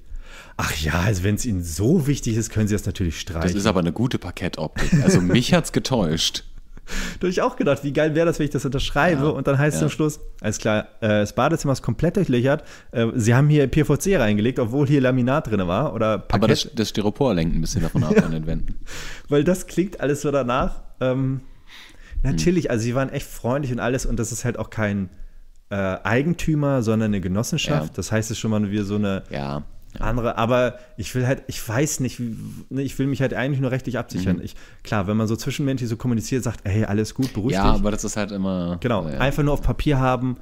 Ach ja, also wenn es Ihnen so wichtig ist, können Sie das natürlich streichen. Das ist aber eine gute Parkettoptik. Also mich hat es getäuscht da habe ich auch gedacht, wie geil wäre das, wenn ich das unterschreibe ja, und dann heißt es am Schluss, alles klar, äh, das Badezimmer ist komplett durchlöchert, äh, sie haben hier PVC reingelegt, obwohl hier Laminat drin war oder Parkett. Aber das, das Styropor lenkt ein bisschen davon ab an den Wänden. Weil das klingt alles so danach. Ähm, hm. natürlich, hm. also sie waren echt freundlich und alles und das ist halt auch kein äh, Eigentümer, sondern eine Genossenschaft. Ja. Das heißt, es ist schon mal wie so eine ja andere, aber ich will halt, ich weiß nicht, ne, ich will mich halt eigentlich nur rechtlich absichern. Mhm. Ich, klar, wenn man so zwischenmenschlich so kommuniziert, sagt, hey, alles gut, beruhigt Ja, dich. aber das ist halt immer. Genau, ja, einfach nur auf Papier haben.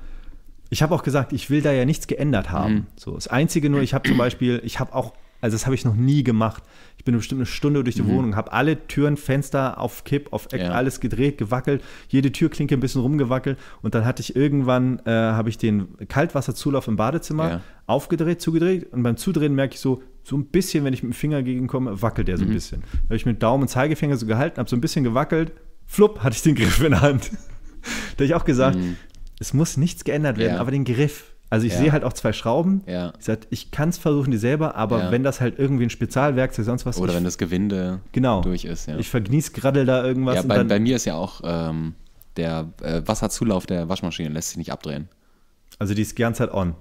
Ich habe auch gesagt, ich will da ja nichts geändert haben. Mhm. So, das Einzige nur, ich habe zum Beispiel, ich habe auch also das habe ich noch nie gemacht. Ich bin bestimmt eine Stunde durch die mhm. Wohnung, habe alle Türen, Fenster auf Kipp, auf Eck, ja. alles gedreht, gewackelt, jede Türklinke ein bisschen rumgewackelt und dann hatte ich irgendwann, äh, habe ich den Kaltwasserzulauf im Badezimmer ja. aufgedreht, zugedreht und beim Zudrehen merke ich so, so ein bisschen, wenn ich mit dem Finger gegenkomme, wackelt der so ein mhm. bisschen. Da habe ich mit Daumen und Zeigefinger so gehalten, habe so ein bisschen gewackelt, flupp, hatte ich den Griff in der Hand. da habe ich auch gesagt, mhm. es muss nichts geändert werden, ja. aber den Griff, also ich ja. sehe halt auch zwei Schrauben. Ja. Ich, ich kann es versuchen, die selber, aber ja. wenn das halt irgendwie ein Spezialwerkzeug, sonst was. Oder ich, wenn das Gewinde genau, durch ist. Ja. Ich vergnieß gerade da irgendwas. Ja, bei, dann, bei, mir ist ja auch ähm, der äh, Wasserzulauf der Waschmaschine lässt sich nicht abdrehen. Also die ist die ganze Zeit on.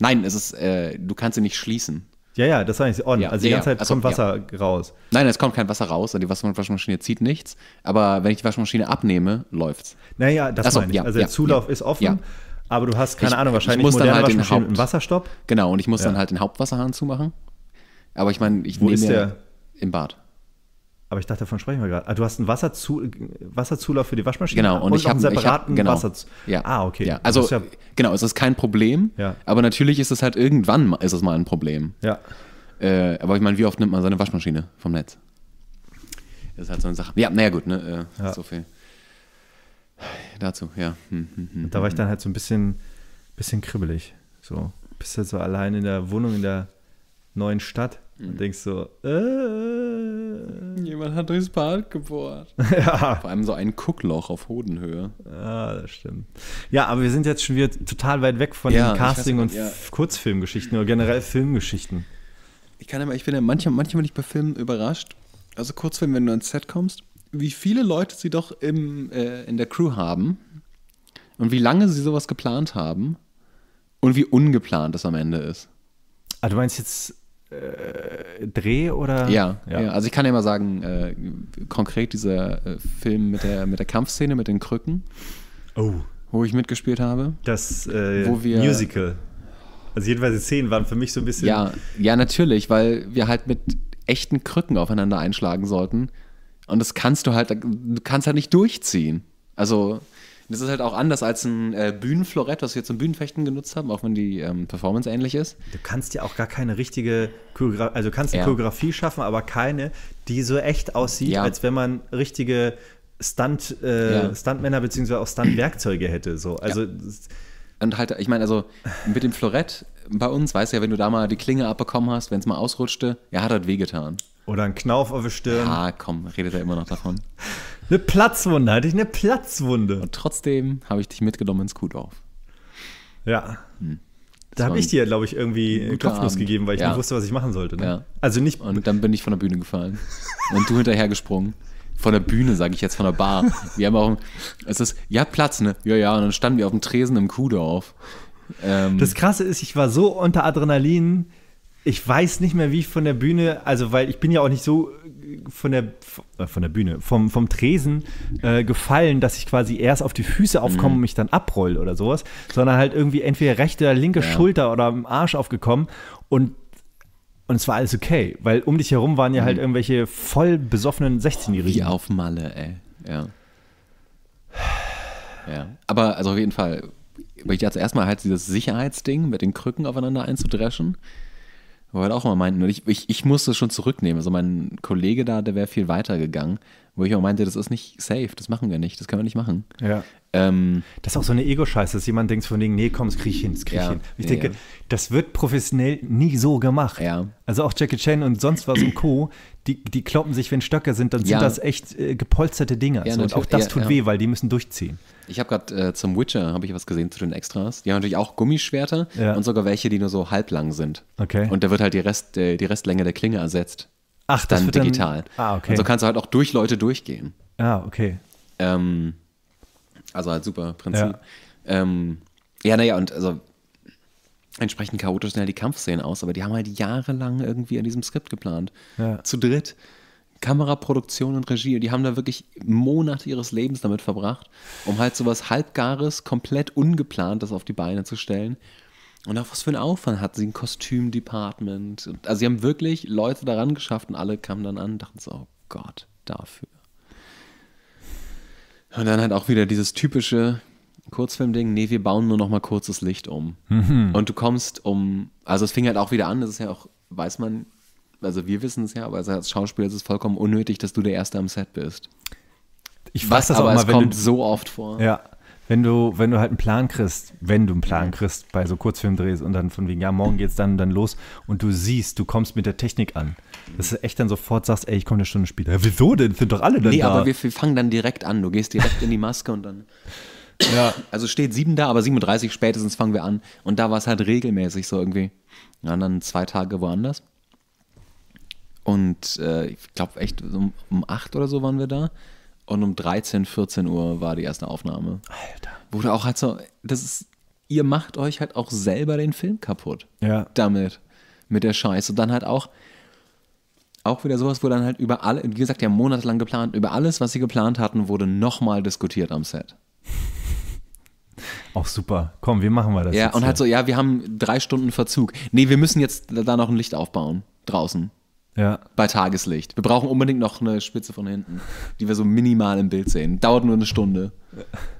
Nein, es ist, äh, du kannst sie nicht schließen. Ja, ja, das sage ich on. Ja, also die ganze Zeit also, kommt Wasser raus. Nein, es kommt kein Wasser raus und die Waschmaschine zieht nichts. Aber wenn ich die Waschmaschine abneme, läuft's. Naja, das Achso, meine ich. also der Zulauf ist offen aber du hast keine ich, Ahnung, wahrscheinlich ich muss dann halt den Haupt, mit Wasserstopp. Genau, und ich muss ja. dann halt den Hauptwasserhahn zumachen. Aber ich meine, ich Wo nehme ist der? im Bad. Aber ich dachte, davon sprechen wir gerade. Ah, du hast einen Wasserzu Wasserzulauf für die Waschmaschine. Genau, und, und ich habe einen separaten hab, genau, Wasserzulauf. Ja. Ah, okay. Ja, also, ja, genau, es ist kein Problem. Ja. Aber natürlich ist es halt irgendwann mal, ist es mal ein Problem. Ja. Äh, aber ich meine, wie oft nimmt man seine Waschmaschine vom Netz? Das ist halt so eine Sache. Ja, naja, gut, ne? Äh, ja. So viel. Dazu, ja. Hm, hm, hm, und da war ich hm, dann hm. halt so ein bisschen, bisschen kribbelig. So, bist halt so allein in der Wohnung in der neuen Stadt und mhm. denkst so, äh, Jemand hat durchs Bad gebohrt. ja. Vor allem so ein Kuckloch auf Hodenhöhe. Ja, ah, das stimmt. Ja, aber wir sind jetzt schon wieder total weit weg von ja, den Casting- und ja. Kurzfilmgeschichten oder generell Filmgeschichten. Ich kann aber, ich bin ja manchmal, manchmal nicht bei Filmen überrascht. Also Kurzfilm, wenn du ans Set kommst wie viele Leute sie doch im, äh, in der Crew haben und wie lange sie sowas geplant haben und wie ungeplant das am Ende ist. Ah, du meinst jetzt äh, Dreh oder? Ja, ja. ja, also ich kann ja mal sagen, äh, konkret dieser äh, Film mit der, mit der Kampfszene mit den Krücken. Oh. Wo ich mitgespielt habe. Das äh, wo wir, Musical. Also jedenfalls die Szenen waren für mich so ein bisschen. Ja, ja, natürlich, weil wir halt mit echten Krücken aufeinander einschlagen sollten. Und das kannst du halt, du kannst halt nicht durchziehen. Also, das ist halt auch anders als ein äh, Bühnenflorett, was wir zum Bühnenfechten genutzt haben, auch wenn die ähm, Performance ähnlich ist. Du kannst ja auch gar keine richtige Choreografie, also kannst eine ja. Choreografie schaffen, aber keine, die so echt aussieht, ja. als wenn man richtige Stunt, äh, ja. Stuntmänner bzw. auch Stuntwerkzeuge hätte. So. Also und halt, ich meine, also mit dem Florett bei uns, weißt du ja, wenn du da mal die Klinge abbekommen hast, wenn es mal ausrutschte, ja, hat halt wehgetan. Oder ein Knauf auf der Stirn. Ah, komm, redet er immer noch davon. eine Platzwunde, hatte ich eine Platzwunde. Und trotzdem habe ich dich mitgenommen ins Kuhdorf. Ja. Hm. Da habe ich dir, glaube ich, irgendwie Kopfnuss gegeben, weil ich ja. nicht wusste, was ich machen sollte. Ne? Ja. Also nicht. Und dann bin ich von der Bühne gefallen. und du hinterher gesprungen. Von der Bühne, sage ich jetzt, von der Bar. Wir haben auch. Es ist, ja, Platz, ne? Ja, ja. Und dann standen wir auf dem Tresen im Kuhdorf. Ähm, das Krasse ist, ich war so unter Adrenalin ich weiß nicht mehr, wie ich von der Bühne, also weil ich bin ja auch nicht so äh, von der äh, von der Bühne, vom, vom Tresen äh, gefallen, dass ich quasi erst auf die Füße mhm. aufkomme mhm. und mich dann abroll oder sowas, sondern halt irgendwie entweder rechte oder linke ja. Schulter oder am Arsch aufgekommen und und es war alles okay, weil um dich herum waren ja halt mhm. irgendwelche voll besoffenen 16-Jährigen. Wie auf Malle, ey. Ja. ja. Aber also auf jeden Fall, ich dachte erstmal halt dieses Sicherheitsding mit den Krücken aufeinander einzudreschen. Wo wir halt auch immer meinten, ich, ich, ich musste es schon zurücknehmen. Also mein Kollege da, der wäre viel weiter gegangen, wo ich auch meinte, das ist nicht safe, das machen wir nicht, das können wir nicht machen. Ja. Ähm, das ist auch so eine Ego-Scheiße, dass jemand denkt von wegen, nee, komm, es krieg ich hin, es krieg ich ja, hin. Ich denke, ja. das wird professionell nie so gemacht. Ja. Also auch Jackie Chan und sonst was und Co., die, die kloppen sich, wenn Stöcke sind, dann sind das echt äh, gepolsterte Dinger. So. Und auch das tut weh, weil die müssen durchziehen. Ich habe gerade äh, zum Witcher habe ich was gesehen zu den Extras. Die haben natürlich auch Gummischwerter und sogar welche, die nur so halblang sind. Okay. Und da wird halt die, Rest, äh, die Restlänge der Klinge ersetzt. Ach, das dann wird digital. Dann, ah, okay. Und so kannst du halt auch durch Leute durchgehen. Ah, okay. Ähm, also halt super Prinzip. Ja, ähm, ja naja, und also entsprechend chaotisch sehen halt die Kampfszenen aus, aber die haben halt jahrelang irgendwie an diesem Skript geplant. Ja. Zu dritt. Kameraproduktion und Regie, die haben da wirklich Monate ihres Lebens damit verbracht, um halt sowas halbgares, komplett ungeplantes auf die Beine zu stellen. Und auch was für ein Aufwand hatten sie, ein Kostümdepartment. Also sie haben wirklich Leute daran geschafft und alle kamen dann an und dachten so, oh Gott, dafür. Und dann halt auch wieder dieses typische Kurzfilm-Ding, nee, wir bauen nur noch mal kurzes Licht um. Mhm. Und du kommst um, also es fing halt auch wieder an, das ist ja auch, weiß man, also wir wissen es ja, aber als Schauspieler ist es vollkommen unnötig, dass du der Erste am Set bist. Ich weiß Was, das aber auch mal, es kommt so oft vor. Ja, wenn du, wenn du halt einen Plan kriegst, wenn du einen Plan kriegst bei so Kurzfilmdrehs und dann von wegen, ja, morgen geht's dann dann los und du siehst, du kommst mit der Technik an, dass du echt dann sofort sagst, ey, ich komme eine Stunde später. Ja, wieso denn? Sind doch alle dann nee, da. Nee, aber wir fangen dann direkt an. Du gehst direkt in die Maske und dann. Ja. Also steht sieben da, aber 37 spätestens fangen wir an. Und da war es halt regelmäßig so irgendwie. Ja, und dann zwei Tage woanders. Und äh, ich glaube echt, um, um acht oder so waren wir da. Und um 13, 14 Uhr war die erste Aufnahme. Alter. Wurde auch halt so, das ist, ihr macht euch halt auch selber den Film kaputt. Ja. Damit. Mit der Scheiße. Und dann halt auch, auch wieder sowas, wo dann halt über alle, wie gesagt, ja monatelang geplant, über alles, was sie geplant hatten, wurde nochmal diskutiert am Set. Auch super. Komm, wie machen wir das? Ja, und halt so, ja, wir haben drei Stunden Verzug. Nee, wir müssen jetzt da noch ein Licht aufbauen. Draußen. Ja. Bei Tageslicht. Wir brauchen unbedingt noch eine Spitze von hinten, die wir so minimal im Bild sehen. Dauert nur eine Stunde.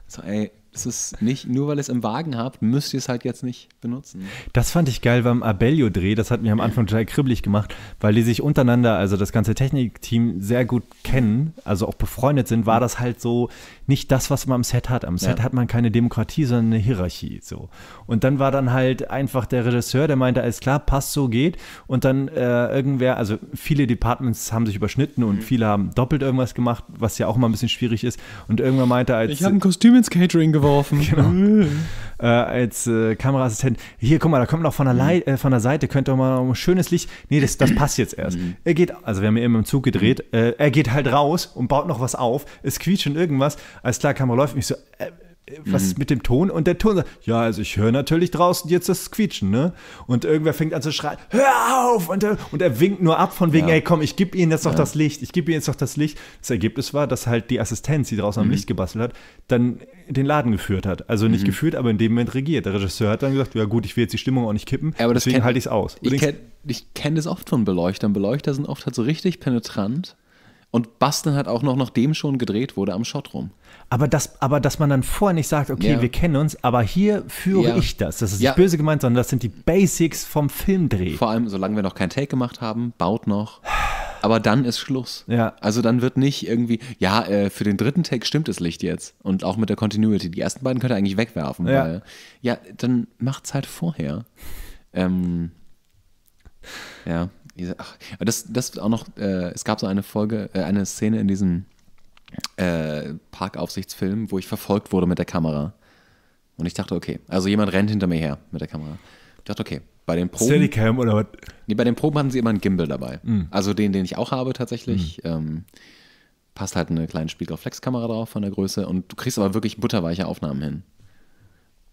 So, ey, es ist nicht, nur weil ihr es im Wagen habt, müsst ihr es halt jetzt nicht benutzen. Das fand ich geil beim Abellio-Dreh, das hat mir am Anfang total kribbelig gemacht, weil die sich untereinander, also das ganze Technikteam, sehr gut kennen, also auch befreundet sind, war mhm. das halt so nicht das, was man am Set hat. Am Set ja. hat man keine Demokratie, sondern eine Hierarchie. So. Und dann war dann halt einfach der Regisseur, der meinte, alles klar, passt so geht. Und dann äh, irgendwer, also viele Departments haben sich überschnitten und mhm. viele haben doppelt irgendwas gemacht, was ja auch mal ein bisschen schwierig ist. Und irgendwann meinte als. Ich habe ein Kostüm ins Catering geworfen geworfen. Genau. Mhm. Äh, als äh, Kameraassistent, hier, guck mal, da kommt noch von der, mhm. Leit äh, von der Seite, könnt ihr mal ein schönes Licht. Nee, das, das passt jetzt erst. Mhm. Er geht, also wir haben ja eben im Zug gedreht, äh, er geht halt raus und baut noch was auf, es quietscht und irgendwas. Alles klar, Kamera läuft mich so, äh, was ist mhm. mit dem Ton? Und der Ton sagt, ja, also ich höre natürlich draußen jetzt das Quietschen, ne? Und irgendwer fängt an zu schreien, hör auf! Und er, und er winkt nur ab von wegen, ja. ey, komm, ich gebe ihnen jetzt noch ja. das Licht, ich gebe ihnen jetzt noch das Licht. Das Ergebnis war, dass halt die Assistenz, die draußen mhm. am Licht gebastelt hat, dann den Laden geführt hat. Also nicht mhm. geführt, aber in dem Moment regiert. Der Regisseur hat dann gesagt, ja gut, ich will jetzt die Stimmung auch nicht kippen, ja, aber deswegen halte ich es aus. ich kenne das oft von Beleuchtern. Beleuchter sind oft halt so richtig penetrant und basteln halt auch noch, nachdem schon gedreht wurde, am Shot rum. Aber, das, aber dass man dann vorher nicht sagt, okay, ja. wir kennen uns, aber hier führe ja. ich das. Das ist ja. nicht böse gemeint, sondern das sind die Basics vom Filmdreh. Vor allem, solange wir noch kein Take gemacht haben, baut noch. Aber dann ist Schluss. Ja. Also dann wird nicht irgendwie, ja, äh, für den dritten Take stimmt das Licht jetzt. Und auch mit der Continuity. Die ersten beiden könnt ihr eigentlich wegwerfen. Ja, weil, ja dann macht's halt vorher. Ähm, ja. Ach, das, das auch noch, äh, es gab so eine Folge, äh, eine Szene in diesem äh, Parkaufsichtsfilm, wo ich verfolgt wurde mit der Kamera. Und ich dachte, okay, also jemand rennt hinter mir her mit der Kamera. Ich dachte, okay, bei den Proben. Steadicam oder was? Nee, bei den Proben hatten sie immer einen Gimbal dabei. Mhm. Also den, den ich auch habe tatsächlich. Mhm. Ähm, passt halt eine kleine Spiegelreflexkamera drauf von der Größe und du kriegst aber wirklich butterweiche Aufnahmen hin.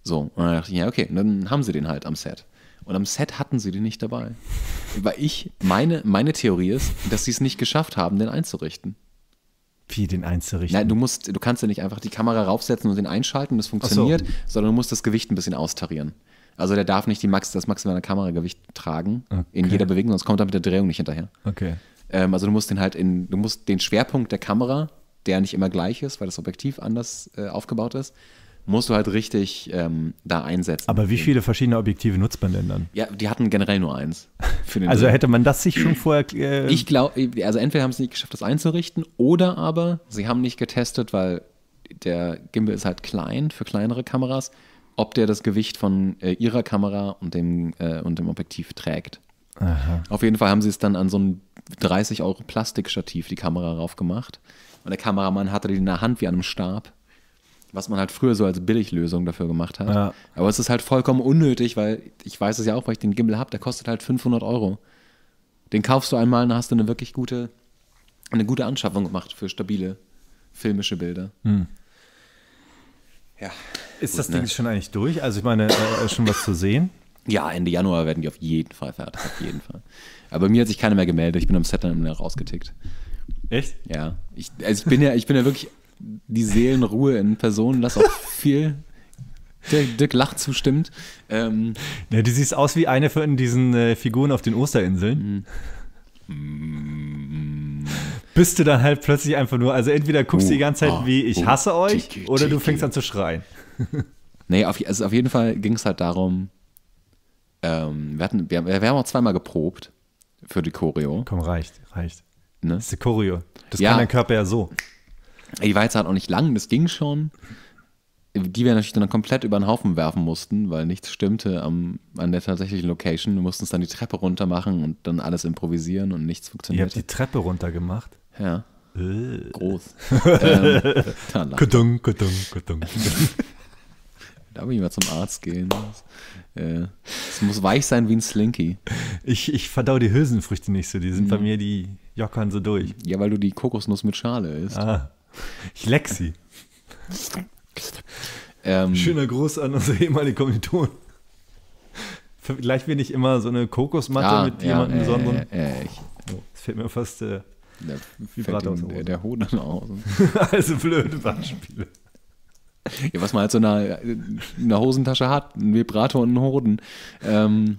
So, und dann dachte ich, ja, okay, dann haben sie den halt am Set. Und am Set hatten sie den nicht dabei. Weil ich, meine, meine Theorie ist, dass sie es nicht geschafft haben, den einzurichten. Wie den einzurichten? Nein, du musst, du kannst ja nicht einfach die Kamera raufsetzen und den einschalten, das funktioniert, so. sondern du musst das Gewicht ein bisschen austarieren. Also der darf nicht die Max, das maximale Kameragewicht tragen okay. in jeder Bewegung, sonst kommt er mit der Drehung nicht hinterher. Okay. Ähm, also du musst den halt in, du musst den Schwerpunkt der Kamera, der nicht immer gleich ist, weil das Objektiv anders äh, aufgebaut ist, musst du halt richtig ähm, da einsetzen. Aber wie viele verschiedene Objektive nutzt man denn dann? Ja, die hatten generell nur eins. also Dreh. hätte man das sich schon vorher. Äh ich glaube, also entweder haben sie nicht geschafft, das einzurichten, oder aber sie haben nicht getestet, weil der Gimbal ist halt klein für kleinere Kameras, ob der das Gewicht von äh, ihrer Kamera und dem, äh, und dem Objektiv trägt. Aha. Auf jeden Fall haben sie es dann an so ein 30 Euro Plastikstativ die Kamera raufgemacht. Und der Kameramann hatte die in der Hand wie an einem Stab was man halt früher so als Billiglösung dafür gemacht hat. Ja. Aber es ist halt vollkommen unnötig, weil ich weiß es ja auch, weil ich den Gimbal habe, der kostet halt 500 Euro. Den kaufst du einmal dann hast du eine wirklich gute, eine gute Anschaffung gemacht für stabile filmische Bilder. Hm. Ja. Ist Gut, das ne? Ding ne? schon eigentlich durch? Also ich meine, äh, äh, schon was zu sehen? Ja, Ende Januar werden die auf jeden Fall fertig, auf jeden Fall. Aber mir hat sich keiner mehr gemeldet. Ich bin am Set dann rausgetickt. Echt? Ja. Ich, also ich bin ja, ich bin ja wirklich die Seelenruhe in Personen, das auch viel Dirk, Dirk lacht zustimmt. Ähm, ja, du siehst aus wie eine von diesen äh, Figuren auf den Osterinseln. Mhm. Bist du dann halt plötzlich einfach nur, also entweder guckst du oh, die ganze Zeit oh, wie ich oh, hasse euch tiki, oder du fängst an zu schreien. nee, auf, also auf jeden Fall ging es halt darum, ähm, wir, hatten, wir, wir, haben auch zweimal geprobt für die Choreo. Komm, reicht, reicht. Ne? Das ist die Choreo. Das ja. kann dein Körper ja so. Ich war jetzt halt auch nicht lang, das ging schon. Die wir natürlich dann komplett über den Haufen werfen mussten, weil nichts stimmte am, an der tatsächlichen Location. Wir mussten es dann die Treppe runter machen und dann alles improvisieren und nichts funktionierte. Ihr habt die Treppe runter gemacht? Ja. Äh. Groß. ähm, kudung, kudung, kudung. Da will ich mal zum Arzt gehen. Äh, es muss weich sein wie ein Slinky. Ich, ich verdau die Hülsenfrüchte nicht so, die sind mhm. bei mir, die jockern so durch. Ja, weil du die Kokosnuss mit Schale isst. Ah. Ich leck sie. Ähm, Schöner Gruß an unsere ehemaligen Kommilitonen. Vielleicht bin ich immer so eine Kokosmatte ah, mit ja, jemandem äh, besonderen. Äh, ich, oh, das fällt mir fast äh, der, fällt ihm, der, der Hoden aus. also blöde Beispiele. Ja, was man halt so in einer, Hosentasche hat, ein Vibrator und einen Hoden. Ähm,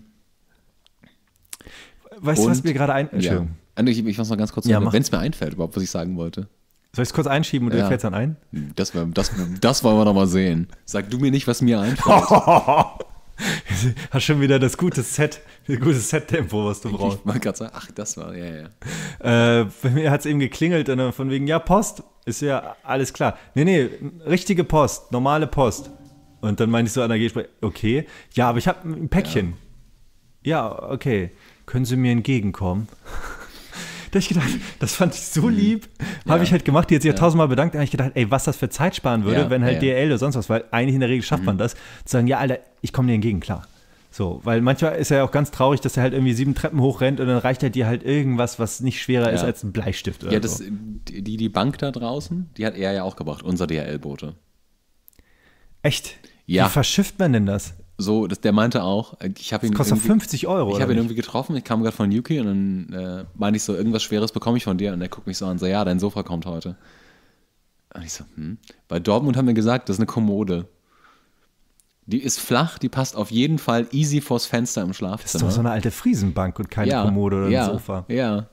weißt du, was mir gerade ein... Entschuldigung. Ja. Ich, ich, ich noch ganz kurz, ja, wenn es mir einfällt überhaupt, was ich sagen wollte. Soll ich es kurz einschieben und ja. dir fällt es dann ein? Das, das, das wollen wir doch mal sehen. Sag du mir nicht, was mir einfällt. Hast schon wieder das gute Set, das gute Set-Tempo, was du brauchst. Ich wollte gerade sagen, ach, das war, ja, ja. Äh, bei mir hat es eben geklingelt und dann von wegen, ja, Post, ist ja alles klar. Nee, nee, richtige Post, normale Post. Und dann meinte ich so an der Gespräch, okay, ja, aber ich habe ein Päckchen. Ja. ja, okay. Können Sie mir entgegenkommen? Da ich gedacht, das fand ich so mhm. lieb. Ja. Habe ich halt gemacht, die hat sich ja, tausendmal bedankt. Da habe ich gedacht, ey, was das für Zeit sparen würde, ja, wenn halt ja. DL oder sonst was, weil eigentlich in der Regel schafft mhm. man das, zu sagen, ja, Alter, ich komme dir entgegen, klar. So, weil manchmal ist er ja auch ganz traurig, dass er halt irgendwie sieben Treppen hochrennt und dann reicht er dir halt irgendwas, was nicht schwerer ja. ist als ein Bleistift. Oder ja, das, so. die, die Bank da draußen, die hat er ja auch gebracht, unser DHL-Bote. Echt? Ja. Wie verschifft man denn das? So, das, der meinte auch, äh, ich habe ihn. Das kostet 50 Euro. Ich habe ihn irgendwie getroffen, ich kam gerade von Yuki und dann äh, meinte ich so, irgendwas Schweres bekomme ich von dir. Und er guckt mich so an, so, ja, dein Sofa kommt heute. Und ich so, hm. Bei Dortmund haben wir gesagt, das ist eine Kommode. Die ist flach, die passt auf jeden Fall easy vors Fenster im Schlafzimmer. Das ist doch so eine alte Friesenbank und keine ja, Kommode oder ja, ein Sofa. Ja.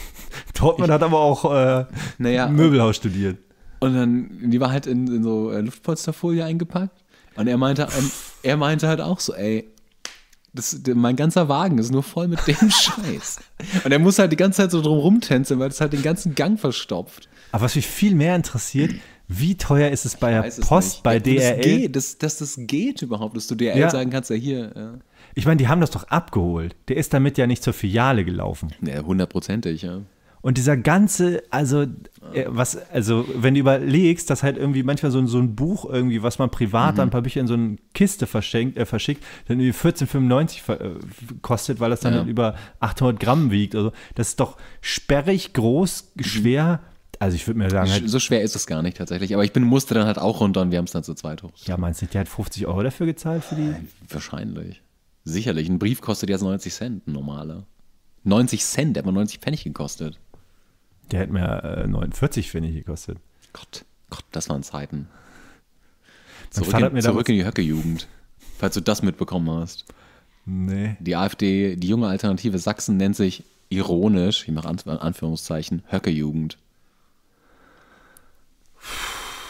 Dortmund ich, hat aber auch äh, naja, Möbelhaus studiert. Und dann, die war halt in, in so äh, Luftpolsterfolie eingepackt. Und er meinte, ähm, er meinte halt auch so, ey, das, mein ganzer Wagen ist nur voll mit dem Scheiß. Und er muss halt die ganze Zeit so drum rumtänzeln, weil das halt den ganzen Gang verstopft. Aber was mich viel mehr interessiert, wie teuer ist es bei der Post, bei ja, DRL? Das geht, dass, dass, das geht überhaupt, dass du DRL ja. sagen kannst, ja hier. Ja. Ich meine, die haben das doch abgeholt. Der ist damit ja nicht zur Filiale gelaufen. Ja, hundertprozentig, ja. Und dieser ganze, also, äh, was, also, wenn du überlegst, dass halt irgendwie manchmal so, so ein Buch irgendwie, was man privat mhm. dann ein paar Bücher in so eine Kiste verschenkt, äh, verschickt, dann irgendwie 14,95 äh, kostet, weil das dann, ja. dann halt über 800 Gramm wiegt. Also, das ist doch sperrig, groß, mhm. schwer. Mhm. Also ich würde mir sagen, halt so schwer ist es gar nicht tatsächlich. Aber ich bin, musste dann halt auch runter und wir haben es dann zu zweit hoch. Ja, meinst du nicht, der hat 50 Euro dafür gezahlt für die? Äh, wahrscheinlich. Sicherlich. Ein Brief kostet jetzt 90 Cent, ein normaler. 90 Cent, der hat mal 90 Pfennig gekostet. Der hätte mir äh, 49 Pfennig gekostet. Gott, Gott, das waren Zeiten. zurück in, zurück in die Höcke-Jugend, falls du das mitbekommen hast. Nee. Die AfD, die junge Alternative Sachsen nennt sich ironisch, ich mache Anführungszeichen, Höcke-Jugend.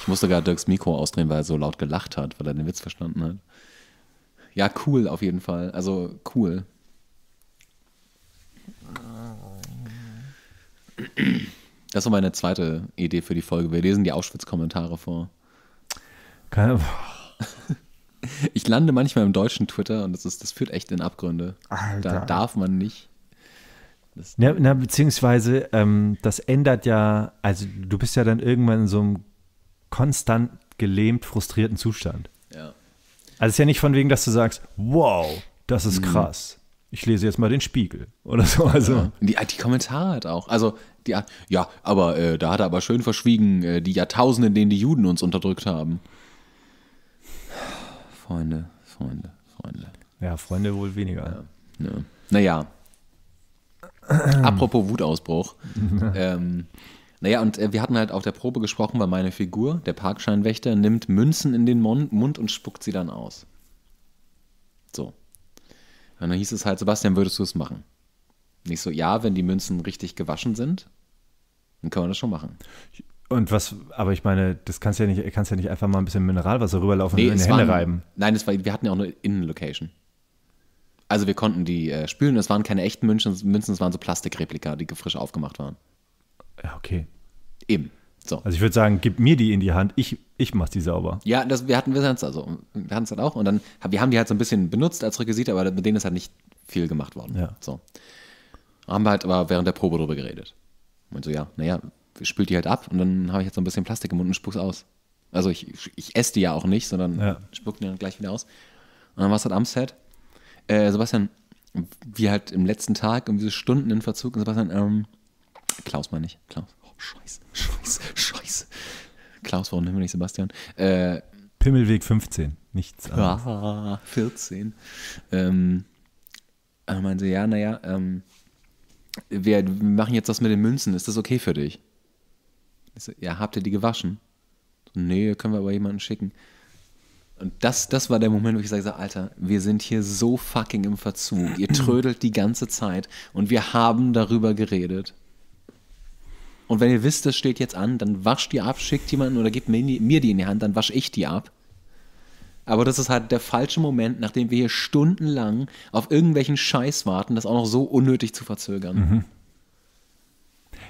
Ich musste gar Dirks Mikro ausdrehen, weil er so laut gelacht hat, weil er den Witz verstanden hat. Ja, cool auf jeden Fall. Also cool. Das ist meine zweite Idee für die Folge. Wir lesen die Auschwitz-Kommentare vor. Keine. Ich lande manchmal im deutschen Twitter und das, ist, das führt echt in Abgründe. Alter. Da darf man nicht. Na, na, beziehungsweise, ähm, das ändert ja, also du bist ja dann irgendwann in so einem konstant gelähmt, frustrierten Zustand. Ja. Also es ist ja nicht von wegen, dass du sagst, wow, das ist mhm. krass ich lese jetzt mal den Spiegel oder so. Also. Die, ah, die Kommentare hat auch. Also, die, ah, ja, aber äh, da hat er aber schön verschwiegen, äh, die Jahrtausende, in denen die Juden uns unterdrückt haben. Freunde, Freunde, Freunde. Ja, Freunde wohl weniger. Ja. ja. Naja. Apropos Wutausbruch. ähm, naja, und äh, wir hatten halt auf der Probe gesprochen, weil meine Figur, der Parkscheinwächter, nimmt Münzen in den Mund und spuckt sie dann aus. So. Und dann hieß es halt, Sebastian, würdest du es machen? Nicht so, ja, wenn die Münzen richtig gewaschen sind, dann kann man das schon machen. Und was, aber ich meine, das kannst ja nicht, kannst ja nicht einfach mal ein bisschen Mineralwasser rüberlaufen nee, und in die Hände waren, reiben. Nein, es war, wir hatten ja auch eine Innenlocation. Also wir konnten die äh, spülen, es waren keine echten Münzen, Münzen, es waren so Plastikreplika, die frisch aufgemacht waren. Ja, okay. Eben. So. Also ich würde sagen, gib mir die in die Hand, ich, ich mach die sauber. Ja, das, wir hatten wir es also, dann auch und dann, wir haben die halt so ein bisschen benutzt als Requisite, aber mit denen ist halt nicht viel gemacht worden. Ja. So. Haben wir halt aber während der Probe drüber geredet. Und so, ja, naja, spült die halt ab und dann habe ich jetzt so ein bisschen Plastik im Mund und spuck's aus. Also ich, ich esse die ja auch nicht, sondern ja. spuck die dann gleich wieder aus. Und dann war es halt am Set. Äh, Sebastian, wie halt im letzten Tag, um diese Stunden in Verzug, und Sebastian, ähm, Klaus meine ich, Klaus Scheiße, scheiße, scheiße. Klaus, warum nennen wir nicht Sebastian? Äh, Pimmelweg 15, nichts ah, anderes. Ah, 14. Ähm, dann sie, ja, naja, ähm, wir machen jetzt das mit den Münzen, ist das okay für dich? So, ja, habt ihr die gewaschen? So, nee, können wir aber jemanden schicken. Und das, das war der Moment, wo ich sage, Alter, wir sind hier so fucking im Verzug. Ihr trödelt die ganze Zeit und wir haben darüber geredet. Und wenn ihr wisst, das steht jetzt an, dann wascht die ab, schickt jemanden oder gebt mir, mir die in die Hand, dann wasche ich die ab. Aber das ist halt der falsche Moment, nachdem wir hier stundenlang auf irgendwelchen Scheiß warten, das auch noch so unnötig zu verzögern. Mhm.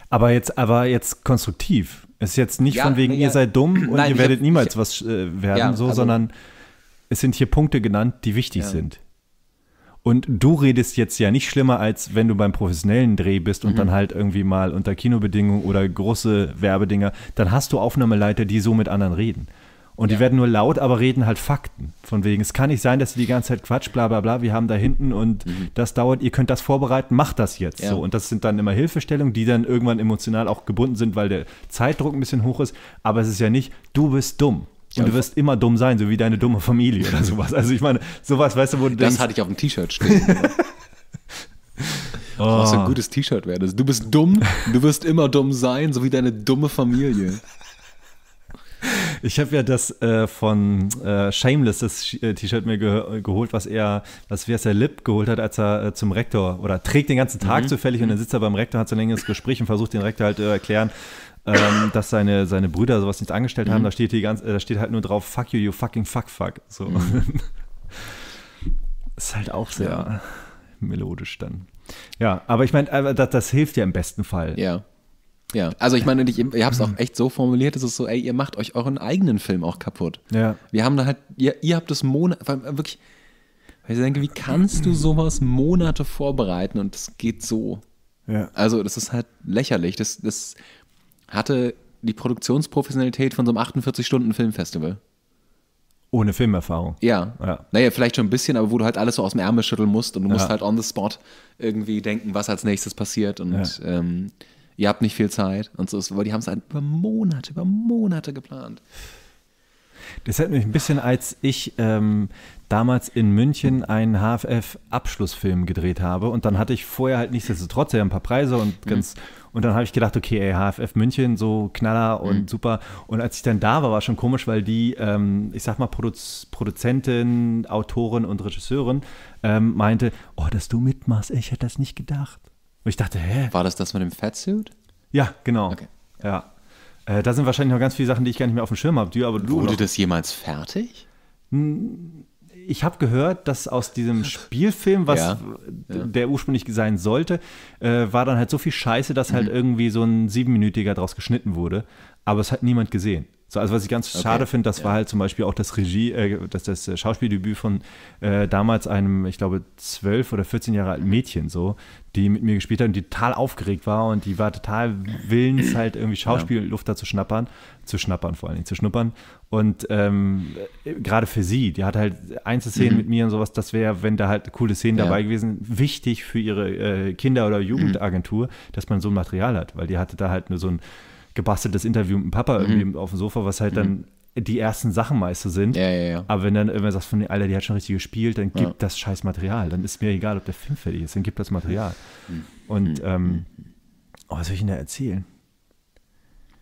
Aber jetzt, aber jetzt konstruktiv. Ist jetzt nicht ja, von wegen, nee, ihr ja. seid dumm und Nein, ihr werdet hab, niemals ich, was äh, werden, ja, so, also, sondern es sind hier Punkte genannt, die wichtig sind. Und du redest jetzt ja nicht schlimmer, als wenn du beim professionellen Dreh bist und mhm. dann halt irgendwie mal unter Kinobedingungen oder große Werbedinger, dann hast du Aufnahmeleiter, die so mit anderen reden. Und ja. die werden nur laut, aber reden halt Fakten. Von wegen, es kann nicht sein, dass sie die ganze Zeit Quatsch, bla bla bla, wir haben da hinten und mhm. das dauert, ihr könnt das vorbereiten, macht das jetzt ja. so. Und das sind dann immer Hilfestellungen, die dann irgendwann emotional auch gebunden sind, weil der Zeitdruck ein bisschen hoch ist. Aber es ist ja nicht, du bist dumm. Und du wirst immer dumm sein, so wie deine dumme Familie oder sowas. Also ich meine, sowas, weißt du, wo du Das denkst, hatte ich auf dem T-Shirt stehen. oh. Was ein gutes T-Shirt wäre Du bist dumm, du wirst immer dumm sein, so wie deine dumme Familie. Ich habe ja das äh, von äh, Shameless das äh, T-Shirt mir ge geholt, was er, was wie es der Lip geholt hat, als er äh, zum Rektor oder trägt den ganzen Tag mhm. zufällig und dann mhm. sitzt er beim Rektor, hat so ein längeres Gespräch und versucht den Rektor halt zu äh, erklären, ähm, dass seine, seine Brüder sowas nicht angestellt haben. Mhm. Da steht, die ganz, äh, da steht halt nur drauf, fuck you, you fucking fuck fuck. So. Mhm. ist halt auch sehr ja. melodisch dann. Ja, aber ich meine, äh, das, das hilft ja im besten Fall. Ja. Ja, also ich meine, ich, ich habe es auch mhm. echt so formuliert, es ist so, ey, ihr macht euch euren eigenen Film auch kaputt. Ja. Wir haben da halt, ihr, ihr habt das Monat, äh, wirklich, weil ich denke, wie kannst du sowas Monate vorbereiten und es geht so? Ja. Also das ist halt lächerlich. Das, das hatte die Produktionsprofessionalität von so einem 48-Stunden-Filmfestival. Ohne Filmerfahrung. Ja. ja. Naja, vielleicht schon ein bisschen, aber wo du halt alles so aus dem Ärmel schütteln musst und du musst halt on the spot irgendwie denken, was als nächstes passiert und ja. ähm, ihr habt nicht viel Zeit und so. Aber die haben es halt über Monate, über Monate geplant. Das hat mich ein bisschen, als ich ähm, damals in München einen HFF-Abschlussfilm gedreht habe und dann hatte ich vorher halt nichtsdestotrotz ja ein paar Preise und mhm. ganz. Mhm und dann habe ich gedacht, okay, ey, HFF München, so Knaller und mhm. super. Und als ich dann da war, war schon komisch, weil die, ähm, ich sag mal, Produz Produzentin, Autorin und Regisseurin ähm, meinte, oh, dass du mitmachst, ich hätte das nicht gedacht. Und ich dachte, hä? War das das mit dem Fatsuit? Ja, genau. Okay. Ja. Äh, da sind wahrscheinlich noch ganz viele Sachen, die ich gar nicht mehr auf dem Schirm habe. Wurde noch... das jemals fertig? Hm, ich habe gehört, dass aus diesem Spielfilm, was ja, ja. der ursprünglich sein sollte, äh, war dann halt so viel Scheiße, dass halt mhm. irgendwie so ein siebenminütiger draus geschnitten wurde. Aber es hat niemand gesehen. So, also was ich ganz okay. schade finde, das ja. war halt zum Beispiel auch das Regie, äh, das, das äh, Schauspieldebüt von äh, damals einem, ich glaube, zwölf oder 14 Jahre alten mhm. Mädchen so die mit mir gespielt hat und die total aufgeregt war und die war total willens, halt irgendwie Schauspielluft da zu schnappern, zu schnappern vor allen Dingen, zu schnuppern. Und ähm, gerade für sie, die hat halt Einzelszenen mhm. mit mir und sowas, das wäre, wenn da halt coole Szenen ja. dabei gewesen, wichtig für ihre äh, Kinder- oder mhm. Jugendagentur, mhm. dass man so ein Material hat, weil die hatte da halt nur so ein gebasteltes Interview mit dem Papa mhm. irgendwie mhm. auf dem Sofa, was halt mhm. dann die ersten Sachen meiste sind. Ja, ja, ja. Aber wenn dann irgendwer sagt, von Alter, die hat schon richtig gespielt, dann gibt ja. das scheiß Material. Dann ist mir egal, ob der Film fertig ist, dann gibt das Material. Mhm. Und mhm. ähm, oh, was soll ich Ihnen da erzählen?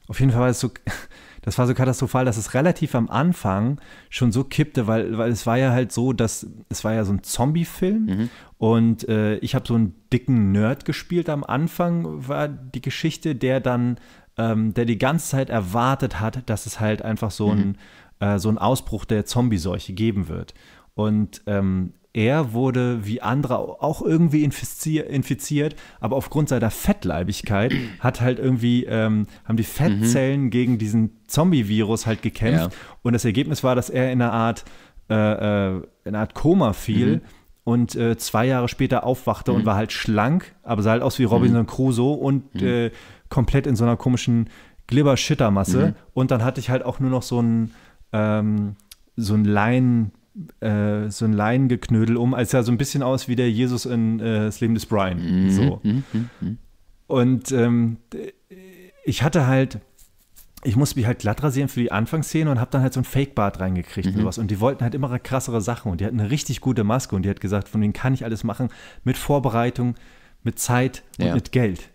Auf jeden Fall war es so, das war so katastrophal, dass es relativ am Anfang schon so kippte, weil, weil es war ja halt so, dass es war ja so ein Zombie-Film mhm. und äh, ich habe so einen dicken Nerd gespielt am Anfang, war die Geschichte, der dann ähm, der die ganze Zeit erwartet hat, dass es halt einfach so mhm. ein, äh, so ein Ausbruch der Zombie-Seuche geben wird. Und ähm, er wurde wie andere auch irgendwie infiziert, aber aufgrund seiner Fettleibigkeit hat halt irgendwie, ähm, haben die Fettzellen mhm. gegen diesen Zombie-Virus halt gekämpft. Ja. Und das Ergebnis war, dass er in einer Art, äh, äh in einer Art Koma fiel. Mhm. Und äh, zwei Jahre später aufwachte mhm. und war halt schlank, aber sah halt aus wie mhm. Robinson Crusoe und mhm. äh, komplett in so einer komischen Glibber-Schittermasse. Mhm. Und dann hatte ich halt auch nur noch so ein, ähm, so ein Leinen, äh, so ein Leinengeknödel um. Es sah so ein bisschen aus wie der Jesus in äh, das Leben des Brian. Mhm. So. Mhm. mhm, mhm. Und ähm, ich hatte halt ich musste mich halt glatt rasieren für die Anfangsszene und habe dann halt so ein Fake-Bart reingekriegt mhm. und sowas. Und die wollten halt immer krassere Sachen und die hatten eine richtig gute Maske und die hat gesagt, von denen kann ich alles machen mit Vorbereitung, mit Zeit und ja. mit Geld.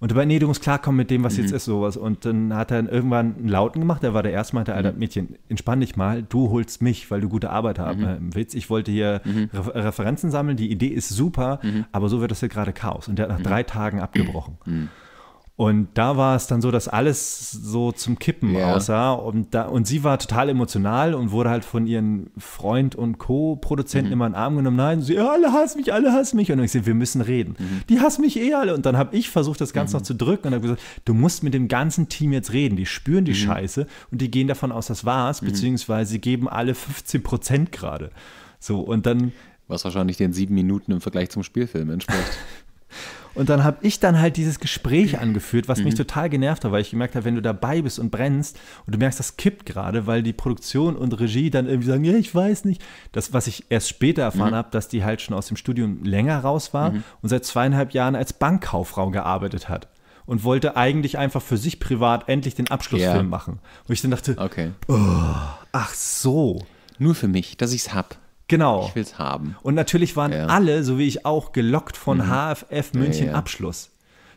Und dabei, nee, du musst klarkommen mit dem, was mhm. jetzt ist, sowas. Und dann hat er irgendwann einen Lauten gemacht. Er war der Erste, meinte, Alter, mhm. Mädchen, entspann dich mal, du holst mich, weil du gute Arbeit haben mhm. Äh, willst. Ich wollte hier mhm. Re Referenzen sammeln, die Idee ist super, mhm. aber so wird das hier gerade Chaos. Und der hat nach drei Tagen abgebrochen. Und da war es dann so, dass alles so zum Kippen yeah. aussah. Und, da, und sie war total emotional und wurde halt von ihren Freund und Co-Produzenten mhm. immer in den Arm genommen. Nein, sie, alle hassen mich, alle hassen mich. Und ich sehe, wir müssen reden. Mhm. Die hassen mich eh alle. Und dann habe ich versucht, das Ganze mhm. noch zu drücken und habe gesagt, du musst mit dem ganzen Team jetzt reden. Die spüren die mhm. Scheiße und die gehen davon aus, das war's, mhm. beziehungsweise sie geben alle 15 Prozent gerade. So, und dann. Was wahrscheinlich den sieben Minuten im Vergleich zum Spielfilm entspricht. Und dann habe ich dann halt dieses Gespräch mhm. angeführt, was mhm. mich total genervt hat, weil ich gemerkt habe, wenn du dabei bist und brennst und du merkst, das kippt gerade, weil die Produktion und Regie dann irgendwie sagen, ja, ich weiß nicht. Das, was ich erst später erfahren mhm. habe, dass die halt schon aus dem Studium länger raus war mhm. und seit zweieinhalb Jahren als Bankkauffrau gearbeitet hat und wollte eigentlich einfach für sich privat endlich den Abschlussfilm yeah. machen. Und ich dann dachte, okay. oh, ach so. Nur für mich, dass ich es habe. Genau. Ich will es haben. Und natürlich waren ja. alle, so wie ich auch, gelockt von mhm. HFF München ja, ja. Abschluss.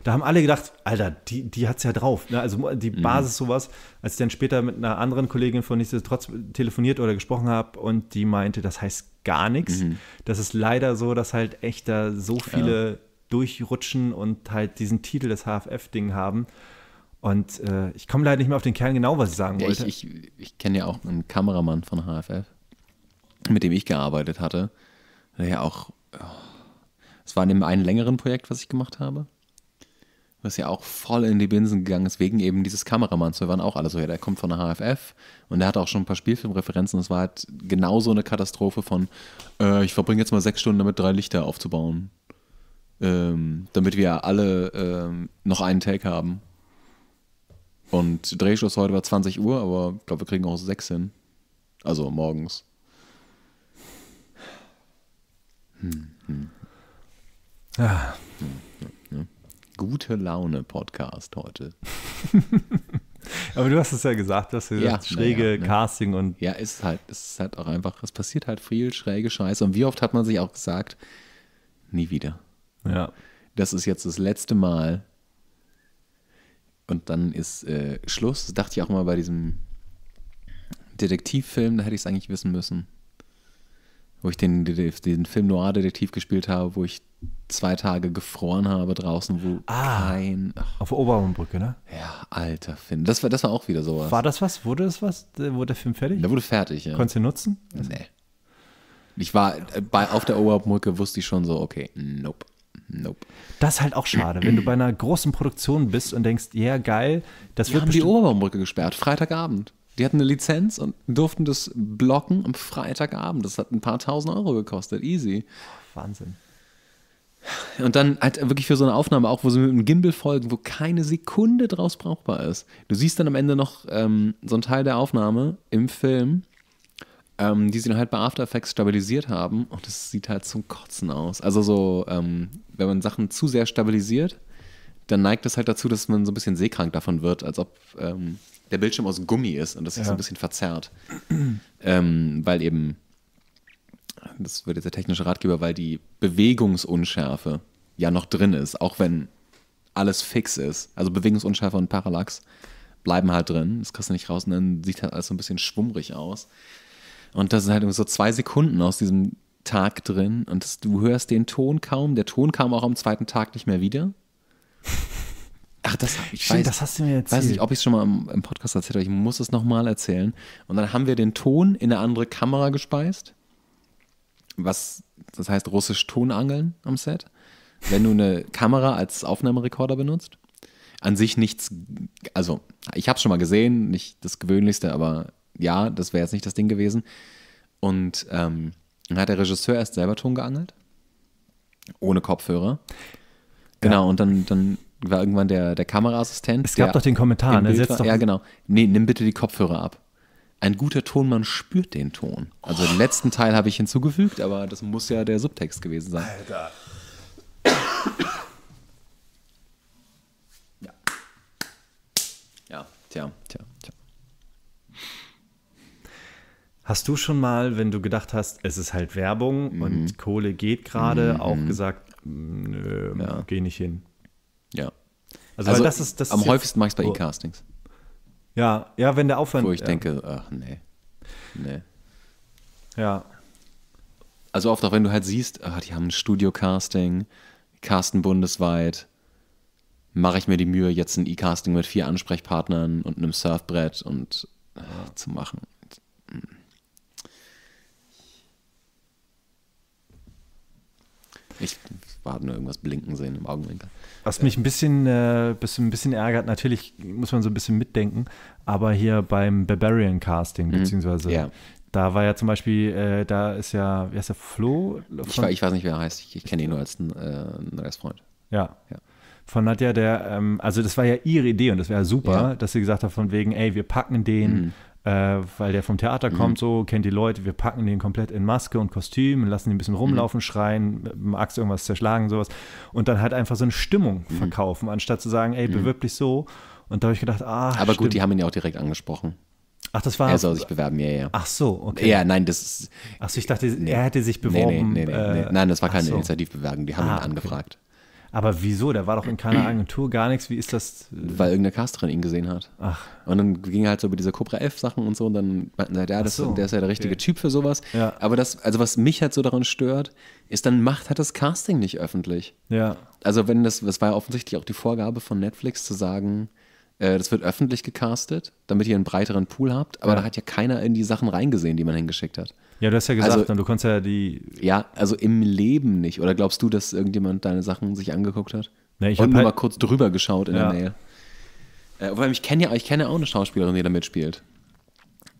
Da haben alle gedacht, Alter, die, die hat es ja drauf. Ne? Also die mhm. Basis sowas, als ich dann später mit einer anderen Kollegin von Nichtsdestotrotz telefoniert oder gesprochen habe und die meinte, das heißt gar nichts. Mhm. Das ist leider so, dass halt echt da so viele durchrutschen und halt diesen Titel des HFF-Ding haben. Und äh, ich komme leider nicht mehr auf den Kern genau, was ich sagen wollte. Ich, ich, ich kenne ja auch einen Kameramann von HFF mit dem ich gearbeitet hatte. Ja, auch. Äh, es war in einem längeren Projekt, was ich gemacht habe. Was ja auch voll in die Binsen gegangen ist, wegen eben dieses Kameramanns. Wir waren auch alle so, ja, der kommt von der HFF und der hat auch schon ein paar Spielfilmreferenzen. Es war halt genauso eine Katastrophe von, äh, ich verbringe jetzt mal sechs Stunden damit, drei Lichter aufzubauen. Ähm, damit wir alle ähm, noch einen Take haben. Und Drehschluss heute war 20 Uhr, aber ich glaube, wir kriegen auch sechs hin. Also morgens. Hm. hm. Ja. Gute Laune Podcast heute. Aber du hast es ja gesagt, dass wir ja, das schräge ja, ne? Casting und. Ja, ist halt, ist halt auch einfach, es passiert halt viel schräge Scheiße. Und wie oft hat man sich auch gesagt, nie wieder. Ja. Das ist jetzt das letzte Mal. Und dann ist äh, Schluss. Das dachte ich auch mal bei diesem Detektivfilm, da hätte ich es eigentlich wissen müssen wo ich den, den Film Noir-Detektiv gespielt habe, wo ich zwei Tage gefroren habe draußen, wo ah, kein. Ach. Auf der Oberbaumbrücke, ne? Ja, alter Film. Das war, das war auch wieder sowas. War das was? Wurde das was? Wurde der Film fertig? Der wurde fertig, ja. Konntest du ihn nutzen? Nee. Ich war äh, bei, auf der Oberbrücke, wusste ich schon so, okay, nope. Nope. Das ist halt auch schade, wenn du bei einer großen Produktion bist und denkst, ja yeah, geil, das wir wird haben die Oberbaumbrücke gesperrt, Freitagabend. Die hatten eine Lizenz und durften das blocken am Freitagabend. Das hat ein paar tausend Euro gekostet. Easy. Wahnsinn. Und dann halt wirklich für so eine Aufnahme auch, wo sie mit einem Gimbal folgen, wo keine Sekunde draus brauchbar ist. Du siehst dann am Ende noch ähm, so einen Teil der Aufnahme im Film, ähm, die sie dann halt bei After Effects stabilisiert haben. Und es sieht halt zum Kotzen aus. Also so, ähm, wenn man Sachen zu sehr stabilisiert, dann neigt das halt dazu, dass man so ein bisschen seekrank davon wird, als ob ähm, der Bildschirm aus Gummi ist und das sich ja. so ein bisschen verzerrt. ähm, weil eben, das wird jetzt der technische Ratgeber, weil die Bewegungsunschärfe ja noch drin ist, auch wenn alles fix ist. Also Bewegungsunschärfe und Parallax bleiben halt drin, das kriegst du nicht raus und dann sieht halt alles so ein bisschen schwummrig aus. Und das sind halt so zwei Sekunden aus diesem Tag drin und das, du hörst den Ton kaum. Der Ton kam auch am zweiten Tag nicht mehr wieder. Ach, das, ich Stimmt, weiß, das hast du mir erzählt. weiß nicht, ob ich es schon mal im, im Podcast erzählt habe. Ich muss es nochmal erzählen. Und dann haben wir den Ton in eine andere Kamera gespeist. Was, das heißt russisch Tonangeln am Set. Wenn du eine Kamera als Aufnahmerekorder benutzt. An sich nichts, also ich habe es schon mal gesehen, nicht das Gewöhnlichste, aber ja, das wäre jetzt nicht das Ding gewesen. Und ähm, dann hat der Regisseur erst selber Ton geangelt. Ohne Kopfhörer. Genau, ja. und dann, dann war irgendwann der, der Kameraassistent. Es gab der, doch den Kommentar, ne? Setz doch ja, genau. Nee, nimm bitte die Kopfhörer ab. Ein guter Tonmann spürt den Ton. Also oh. den letzten Teil habe ich hinzugefügt, aber das muss ja der Subtext gewesen sein. Alter. Ja. Ja, tja, tja, tja. Hast du schon mal, wenn du gedacht hast, es ist halt Werbung mhm. und Kohle geht gerade, mhm. auch mhm. gesagt, nö, ja. geh nicht hin? Also, also das ist, das am ist häufigsten mache ich es bei E-Castings. Ja, ja, wenn der Aufwand. Wo ich ja. denke, ach nee. Nee. Ja. Also oft auch, wenn du halt siehst, ach, die haben ein Studio-Casting, casten bundesweit, mache ich mir die Mühe, jetzt ein E-Casting mit vier Ansprechpartnern und einem Surfbrett und ach, äh, zu machen. Hm. Ich war nur irgendwas blinken sehen im Augenwinkel. Was mich ein bisschen, äh, bisschen, ein bisschen ärgert, natürlich muss man so ein bisschen mitdenken, aber hier beim Barbarian Casting, mhm. beziehungsweise yeah. Da war ja zum Beispiel, äh, da ist ja, wie heißt der Flo? Ich, ich, weiß nicht, wer er heißt. Ich, ich kenne ihn nur als äh, einen, äh, Restfreund. Ja. ja. Von Nadja, der, ähm, also das war ja ihre Idee und das wäre super, ja. dass sie gesagt hat, von wegen, ey, wir packen den mhm äh, weil der vom Theater mhm. kommt, so kennt die Leute, wir packen den komplett in Maske und Kostüm und lassen ihn ein bisschen mhm. rumlaufen, mhm. schreien, mit Axt irgendwas zerschlagen, sowas. Und dann halt einfach so eine Stimmung mhm. verkaufen, anstatt zu sagen, ey, mhm. bewirb dich so. Und da habe ich gedacht, ah. Aber stimmt. gut, die haben ihn ja auch direkt angesprochen. Ach, das war. Er soll sich bewerben, ja, ja. Ach so, okay. Ja, nein, das ist. Ach so, ich dachte, nee. er hätte sich beworben. Nee, nee, nee, nee, äh, Nein, das war keine so. Initiativbewerbung, die haben ah, ihn angefragt. Okay. Aber wieso? Der war doch in keiner Agentur, gar nichts. Wie ist das? Äh? Weil irgendeine Casterin ihn gesehen hat. Ach. Und dann ging er halt so über diese Cobra F-Sachen und so. Und dann meinten sie halt, ja, das, so. der ist ja der richtige okay. Typ für sowas. Ja. Aber das, also was mich halt so daran stört, ist, dann macht halt das Casting nicht öffentlich. Ja. Also wenn das, das war ja offensichtlich auch die Vorgabe von Netflix zu sagen, äh, das wird öffentlich gecastet, damit ihr einen breiteren Pool habt, aber ja. da hat ja keiner in die Sachen reingesehen, die man hingeschickt hat. Ja, du hast ja gesagt, also, ne, du kannst ja die. Ja, also im Leben nicht. Oder glaubst du, dass irgendjemand deine Sachen sich angeguckt hat? Nee, ich habe nur halt mal kurz drüber geschaut in ja. der Mail. Äh, weil ich kenne ja, ich kenne ja auch eine Schauspielerin, die da mitspielt.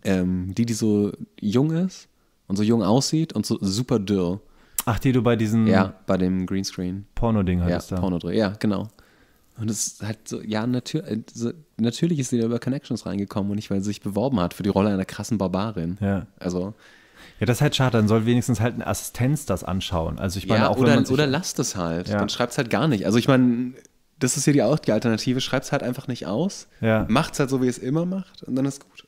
Ähm, die, die so jung ist und so jung aussieht und so super dürr. Ach, die du bei diesem. Ja, bei dem Greenscreen. Porno-Ding hattest ja, da. Pornodreh, ja, genau. Und es hat so, ja, natür äh, natürlich ist sie da über Connections reingekommen und nicht, weil sie sich beworben hat für die Rolle einer krassen Barbarin. Ja. Also, ja, das ist halt schade. Dann soll wenigstens halt eine Assistenz das anschauen. Also ich meine, ja, auch oder, wenn man oder lasst es halt. Ja. Dann schreibt es halt gar nicht. Also ich meine, das ist hier die, auch die Alternative. Schreibt es halt einfach nicht aus. Ja. Macht es halt so, wie es immer macht und dann ist gut.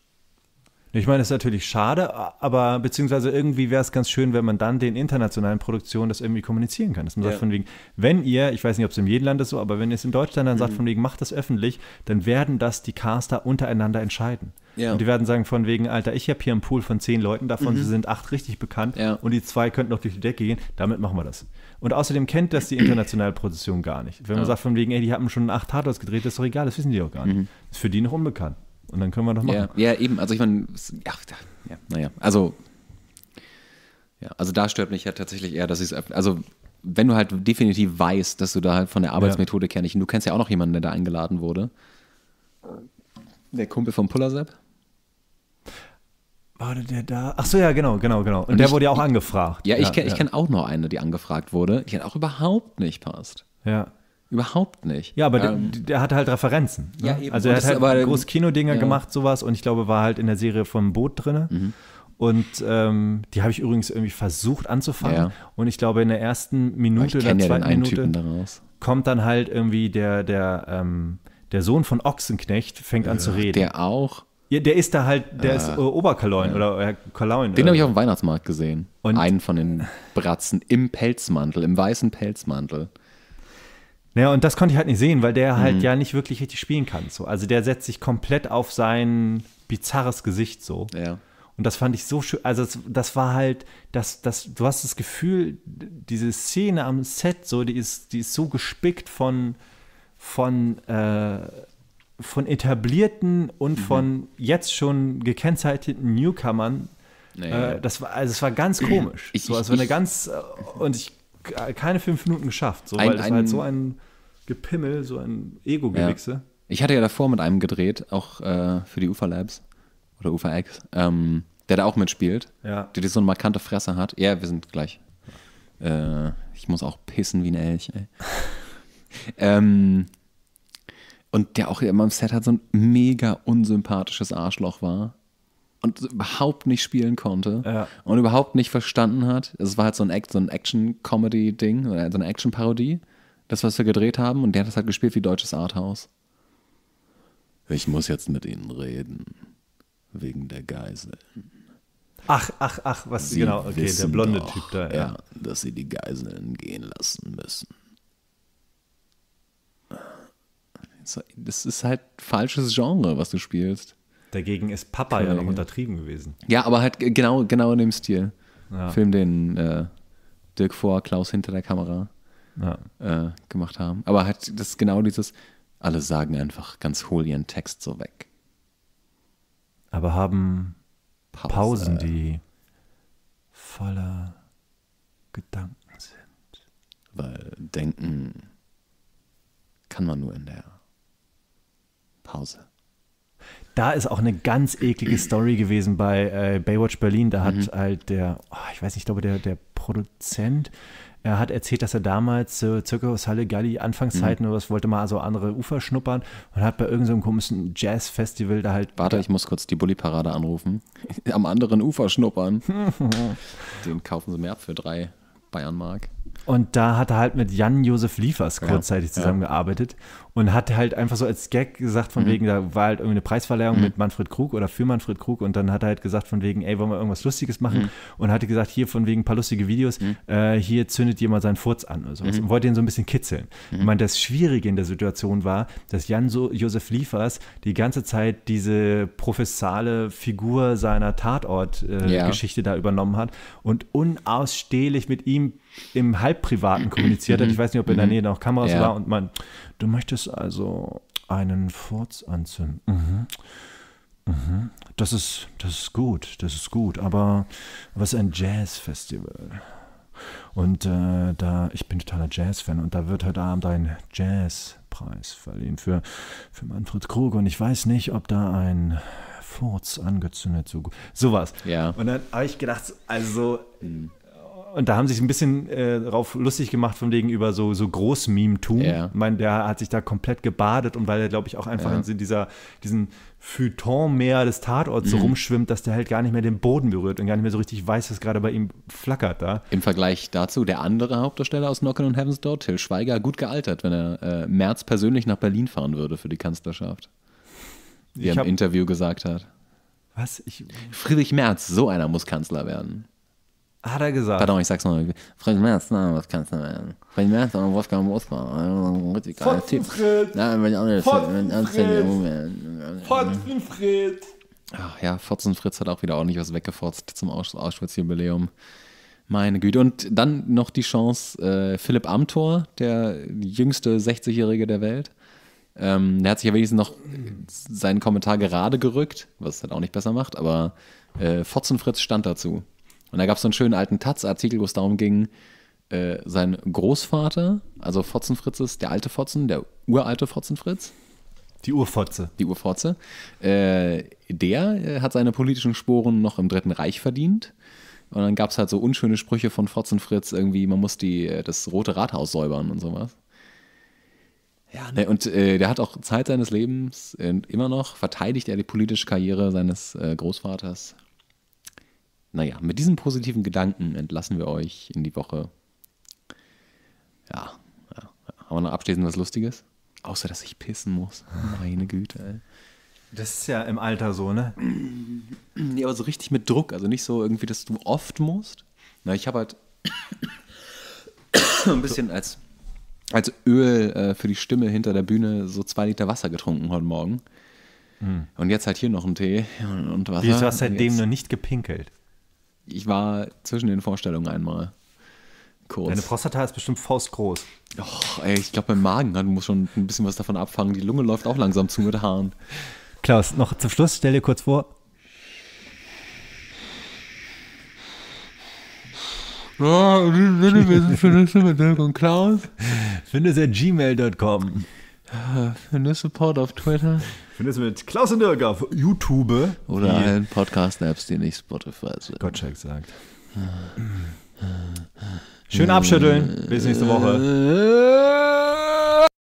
Ich meine, das ist natürlich schade, aber beziehungsweise irgendwie wäre es ganz schön, wenn man dann den internationalen Produktionen das irgendwie kommunizieren kann. Dass man ja. sagt von wegen, wenn ihr, ich weiß nicht, ob es in jedem Land ist so, aber wenn ihr es in Deutschland dann mhm. sagt von wegen, macht das öffentlich, dann werden das die Caster untereinander entscheiden. Ja. Und die werden sagen von wegen, Alter, ich habe hier einen Pool von zehn Leuten, davon mhm. sind acht richtig bekannt ja. und die zwei könnten noch durch die Decke gehen, damit machen wir das. Und außerdem kennt das die internationale Produktion gar nicht. Wenn man sagt von wegen, ey, die haben schon acht Tatorts gedreht, ist doch egal, das wissen die auch gar nicht. Mhm. Ist für die noch unbekannt. Und dann können wir doch machen. Ja, ja eben. Also ich meine, ja, ja, naja. Also, ja, also da stört mich ja tatsächlich eher, dass ich es, also wenn du halt definitiv weißt, dass du da halt von der Arbeitsmethode ja. kennst, und du kennst ja auch noch jemanden, der da eingeladen wurde. Der Kumpel vom Pullersap. War der da? Ach so, ja, genau, genau, genau. Und, und der ich, wurde ja auch angefragt. Ja, ich, ja, ich kenne auch noch eine, die angefragt wurde, die halt auch überhaupt nicht passt. Ja. Überhaupt nicht. Ja, aber ja. Der, ähm, der, hatte halt Referenzen. Ne? Ja, eben. Also er hat halt aber, große Kinodinger ja. gemacht, sowas. Und ich glaube, war halt in der Serie vom Boot drin. Mhm. Und ähm, die habe ich übrigens irgendwie versucht anzufangen. Ja. Und ich glaube, in der ersten Minute oder zweiten Minute kommt dann halt irgendwie der, der, ähm, der Sohn von Ochsenknecht fängt an zu reden. Der auch? Ja, der ist da halt, der äh, ist ah. äh, Oberkaloin ja. oder äh, Kaloin. Den habe ich auf dem Weihnachtsmarkt gesehen. Und? Einen von den Bratzen im Pelzmantel, im weißen Pelzmantel. Naja, und das konnte ich halt nicht sehen, weil der halt mhm. ja nicht wirklich richtig spielen kann. So. Also der setzt sich komplett auf sein bizarres Gesicht so. Ja. Und das fand ich so schön. Also das, das war halt, das, das, du hast das Gefühl, diese Szene am Set, so, die ist, die ist so gespickt von, von, äh, von etablierten und mhm. von jetzt schon gekennzeichneten Newcomern. Naja. Äh, das war, also es war ganz komisch. Ich, so, es war eine ganz, äh, und ich äh, keine fünf Minuten geschafft, so, ein, weil das war halt so ein Gepimmel, so ein Ego-Gewichse. Ja. Ich hatte ja davor mit einem gedreht, auch äh, für die Ufa Labs oder Ufa X, ähm, der da auch mitspielt, ja. der so eine markante Fresse hat. Ja, wir sind gleich. Äh, ich muss auch pissen wie ein Elch, ey. ähm, und der auch immer im Set hat so ein mega unsympathisches Arschloch war und überhaupt nicht spielen konnte ja. und überhaupt nicht verstanden hat. Es war halt so ein, so ein Action-Comedy-Ding, so eine Action-Parodie, das, was wir gedreht haben. Und der hat das halt gespielt wie deutsches Arthouse. Ich muss jetzt mit ihnen reden. Wegen der Geiseln. Ach, ach, ach, was sie genau, okay, der blonde doch, Typ da, ja. ja. Dass sie die Geiseln gehen lassen müssen. Das ist halt falsches Genre, was du spielst. Dagegen ist Papa Knallige. ja noch untertrieben gewesen. Ja, aber halt genau, genau in dem Stil. Ja. Film, den äh, Dirk vor, Klaus hinter der Kamera ja. äh, gemacht haben. Aber halt das ist genau dieses, alle sagen einfach ganz hohl ihren Text so weg. Aber haben Pause. Pausen, die voller Gedanken sind. Weil denken kann man nur in der Pause da ist auch eine ganz eklige Story gewesen bei äh, Baywatch Berlin. Da hat mhm. halt der, oh, ich weiß nicht, ich glaube, der, der Produzent, er hat erzählt, dass er damals äh, Zirkus Halle Galli Anfangszeiten mhm. oder was wollte mal so andere Ufer schnuppern und hat bei irgendeinem so komischen Jazz-Festival da halt. Warte, ich muss kurz die Bulli-Parade anrufen. Am anderen Ufer schnuppern. Den kaufen sie mir ab für drei Bayern mag. Und da hat er halt mit Jan-Josef Liefers genau. kurzzeitig ja, zusammengearbeitet ja. und hat halt einfach so als Gag gesagt, von mhm. wegen, da war halt irgendwie eine Preisverleihung mhm. mit Manfred Krug oder für Manfred Krug und dann hat er halt gesagt, von wegen, ey, wollen wir irgendwas Lustiges machen? Mhm. Und hatte gesagt, hier von wegen ein paar lustige Videos, mhm. äh, hier zündet jemand seinen Furz an oder sowas mhm. und wollte ihn so ein bisschen kitzeln. Mhm. Ich meine, das Schwierige in der Situation war, dass Jan-Josef Liefers die ganze Zeit diese professale Figur seiner Tatort-Geschichte äh, ja. da übernommen hat und unausstehlich mit ihm ihm im Halbprivaten kommuniziert hat. Ich weiß nicht, ob in der mhm. Nähe noch Kameras ja. war und man, du möchtest also einen Furz anzünden. Mhm. Mhm. Das, ist, das ist gut, das ist gut, aber was ist ein Jazzfestival. Und äh, da, ich bin totaler Jazzfan und da wird heute Abend ein Jazzpreis verliehen für, für Manfred Krug und ich weiß nicht, ob da ein Furz angezündet so sowas. Ja. Und dann habe ich gedacht, also mhm und da haben sie sich ein bisschen äh, drauf lustig gemacht, von wegen über so, so Großmeme-Tum. Yeah. Ich meine, der hat sich da komplett gebadet und weil er, glaube ich, auch einfach ja. in dieser, Phyton-Meer des Tatorts mhm. so rumschwimmt, dass der halt gar nicht mehr den Boden berührt und gar nicht mehr so richtig weiß, was gerade bei ihm flackert da. Im Vergleich dazu, der andere Hauptdarsteller aus Knockin' on Heaven's Door, Till Schweiger, gut gealtert, wenn er äh, März persönlich nach Berlin fahren würde für die Kanzlerschaft. Wie er im Interview gesagt hat. Was? Ich, Friedrich Merz, so einer muss Kanzler werden. Hat er gesagt. Pardon, ich sag's nochmal. Fred Merz, nein, was kannst du denn? Fred Merz und Wolfgang Moskau. Ein richtig geiler Typ. Nein, wenn ich auch nicht Fotzenfried. Ach ja, Fotzenfritz hat auch wieder ordentlich was weggefotzt zum Aus Auschwitz-Jubiläum. Meine Güte. Und dann noch die Chance, äh, Philipp Amthor, der jüngste 60-Jährige der Welt. Ähm, der hat sich ja wenigstens noch seinen Kommentar gerade gerückt, was es halt auch nicht besser macht, aber äh, Fotzenfritz stand dazu. Und da gab es so einen schönen alten Taz-Artikel, wo es darum ging, äh, sein Großvater, also Fotzenfritzes, der alte Fotzen, der uralte Fotzenfritz. Die Urfotze. Die Urfotze. Äh, der äh, hat seine politischen Sporen noch im Dritten Reich verdient. Und dann gab es halt so unschöne Sprüche von Fotzenfritz, irgendwie, man muss die, äh, das Rote Rathaus säubern und sowas. Ja, ne. ne, und äh, der hat auch Zeit seines Lebens äh, immer noch verteidigt er die politische Karriere seines äh, Großvaters. Naja, mit diesen positiven Gedanken entlassen wir euch in die Woche. Ja, ja. haben wir noch abschließend was Lustiges? Außer, dass ich pissen muss. Meine Güte, ey. Das ist ja im Alter so, ne? Nee, aber so richtig mit Druck. Also nicht so irgendwie, dass du oft musst. Na, ich habe halt ein bisschen als, als Öl äh, für die Stimme hinter der Bühne so zwei Liter Wasser getrunken heute Morgen. Mhm. Und jetzt halt hier noch einen Tee und Wasser. Wieso hast du seitdem halt noch nicht gepinkelt? ich war zwischen den Vorstellungen einmal kurz. Deine Prostata ist bestimmt faustgroß. Och, ey, ich glaube, mein Magen du musst schon ein bisschen was davon abfangen. Die Lunge läuft auch langsam zu mit Haaren. Klaus, noch zum Schluss, stell dir kurz vor. Ja, wir sind für Klaus. Finde sehr gmail.com. Ja, findest du Pod auf Twitter? Findest du mit Klaus und Dirk auf YouTube. Oder die, allen halt Podcast-Apps, die nicht Spotify sind. Gottschalk sagt. Schön abschütteln. Bis nächste Woche. Äh, äh,